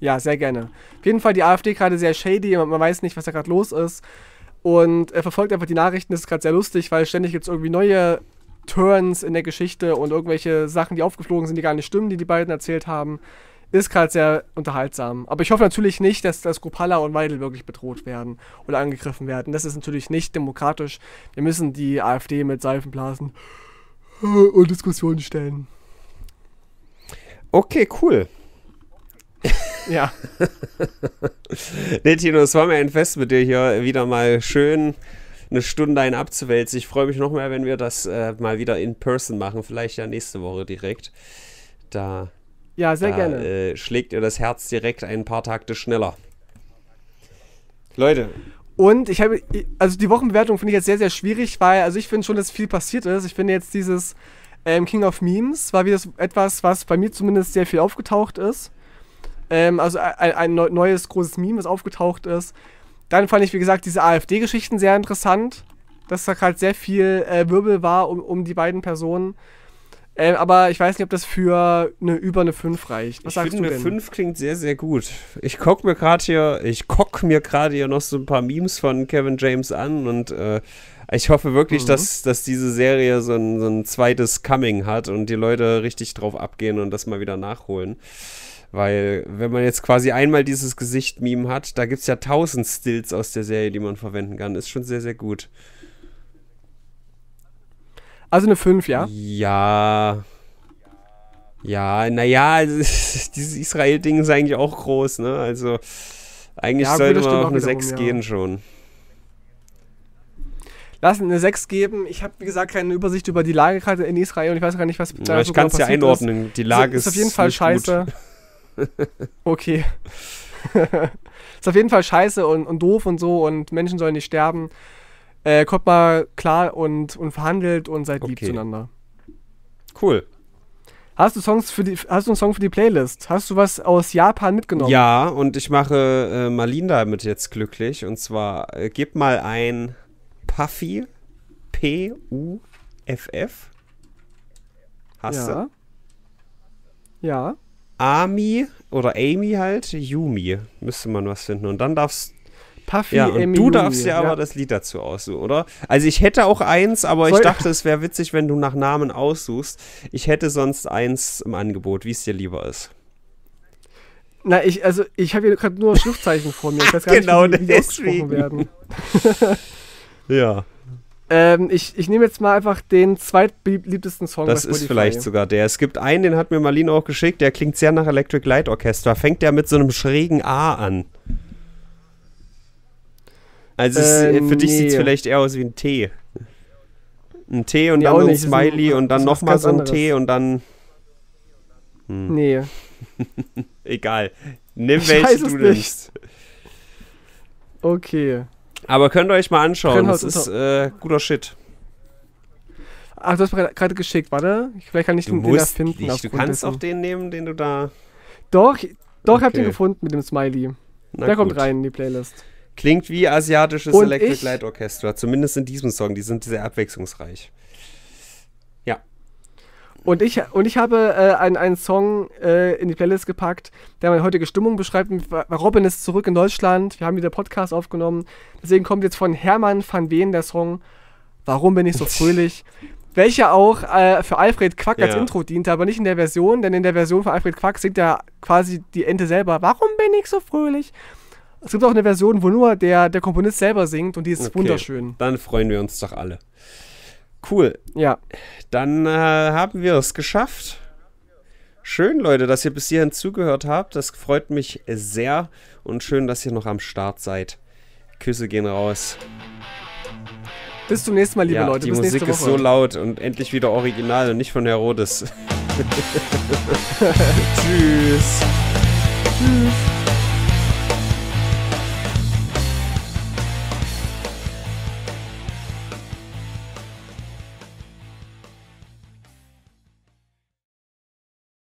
A: Ja, sehr gerne. Auf jeden Fall die AfD gerade sehr shady, und man weiß nicht, was da gerade los ist. Und er verfolgt einfach die Nachrichten, das ist gerade sehr lustig, weil ständig gibt es irgendwie neue Turns in der Geschichte und irgendwelche Sachen, die aufgeflogen sind, die gar nicht stimmen, die die beiden erzählt haben. Ist gerade sehr unterhaltsam. Aber ich hoffe natürlich nicht, dass, dass Kupala und Weidel wirklich bedroht werden oder angegriffen werden. Das ist natürlich nicht demokratisch. Wir müssen die AfD mit Seifenblasen und Diskussionen stellen. Okay, cool. Ja.
B: nee, Tino, es war mir ein Fest mit dir hier wieder mal schön eine Stunde ein abzuwälzen. Ich freue mich noch mehr, wenn wir das äh, mal wieder in person machen, vielleicht ja nächste Woche direkt. Da, ja, sehr da, gerne. Äh, schlägt ihr das Herz direkt ein paar Takte schneller. Leute.
A: Und ich habe, also die Wochenbewertung finde ich jetzt sehr, sehr schwierig, weil, also ich finde schon, dass viel passiert ist. Ich finde jetzt dieses ähm, King of Memes war wieder etwas, was bei mir zumindest sehr viel aufgetaucht ist. Ähm, also ein, ein, neues großes Meme, was aufgetaucht ist. Dann fand ich, wie gesagt, diese AfD-Geschichten sehr interessant, dass da halt sehr viel äh, Wirbel war um, um die beiden Personen. Ähm, aber ich weiß nicht, ob das für eine über eine 5 reicht. Was ich sagst finde, du denn? Eine 5
B: klingt sehr, sehr gut. Ich guck mir gerade hier, ich guck mir gerade hier noch so ein paar Memes von Kevin James an und äh, ich hoffe wirklich, mhm. dass, dass diese Serie so ein, so ein zweites Coming hat und die Leute richtig drauf abgehen und das mal wieder nachholen. Weil wenn man jetzt quasi einmal dieses Gesicht-Meme hat, da gibt es ja tausend Stills aus der Serie, die man verwenden kann. Ist schon sehr, sehr gut. Also eine 5, ja? Ja. Ja, naja, also dieses Israel-Ding ist eigentlich auch groß, ne? Also eigentlich ja, sollte gut, man auf eine 6 rum, gehen schon.
A: Lass eine 6 geben. Ich habe, wie gesagt, keine Übersicht über die Lage gerade in Israel und ich weiß gar nicht, was da genau ja, so Ich kann es ja einordnen. Ist. Die Lage ist, ist auf jeden Fall scheiße. Gut. okay. ist auf jeden Fall scheiße und, und doof und so und Menschen sollen nicht sterben. Äh, kommt mal klar und, und verhandelt und seid okay. lieb zueinander. Cool. Hast du Songs für die, hast du einen Song für die Playlist? Hast du was aus Japan mitgenommen? Ja, und ich mache äh, Marlin
B: damit jetzt glücklich. Und zwar äh, gib mal ein Puffy P-U-F-F. Hast ja. du? Ja. Ami oder Amy halt, Yumi müsste man was finden. Und dann darfst
A: Puffy, ja, und Amy, du darfst ja, ja aber
B: das Lied dazu aussuchen, oder? Also ich hätte auch eins, aber Soll ich dachte, es wäre witzig, wenn du nach Namen aussuchst. Ich hätte sonst eins im Angebot, wie es dir lieber ist.
A: Na, ich, also ich habe hier gerade nur Schriftzeichen vor mir. Ich weiß gar genau nicht, wie, wie deswegen. werden. ja. Ähm, ich ich nehme jetzt mal einfach den zweitbeliebtesten Song. Das ist vielleicht sogar
B: der. Es gibt einen, den hat mir Marlene auch geschickt, der klingt sehr nach Electric Light Orchestra. Fängt der mit so einem schrägen A an. Also äh, ist, für dich sieht es vielleicht eher aus wie ein T. Ein T und nee, dann ein Smiley ein, und dann nochmal so ein T und dann. Hm. Nee. Egal. Nimm welche du nicht.
A: Okay.
B: Aber könnt ihr euch mal anschauen. Das ist äh, guter Shit.
A: Ach, du hast mir gerade geschickt, warte. Vielleicht kann ich du den musst den finden. Nicht. Du kannst dessen. auch den nehmen, den du da. Doch, doch, okay. hab den gefunden mit dem Smiley. Na Der gut. kommt rein in die Playlist. Klingt wie asiatisches Und Electric Light
B: Orchestra, zumindest in diesem Song. Die sind sehr abwechslungsreich.
A: Und ich, und ich habe äh, einen, einen Song äh, in die Playlist gepackt, der meine heutige Stimmung beschreibt. Robin ist zurück in Deutschland. Wir haben wieder Podcast aufgenommen. Deswegen kommt jetzt von Hermann van Ween der Song Warum bin ich so fröhlich? welcher auch äh, für Alfred Quack ja. als Intro diente, aber nicht in der Version, denn in der Version von Alfred Quack singt ja quasi die Ente selber. Warum bin ich so fröhlich? Es gibt auch eine Version, wo nur der, der Komponist selber singt und die ist okay. wunderschön.
B: Dann freuen wir uns doch alle. Cool. Ja. Dann äh, haben wir es geschafft. Schön, Leute, dass ihr bis hierhin zugehört habt. Das freut mich sehr und schön, dass ihr noch am Start seid. Küsse gehen raus.
A: Bis zum nächsten Mal, liebe ja, Leute. Die bis Musik ist so
B: laut und endlich wieder original und nicht von Herodes.
A: Tschüss. Tschüss.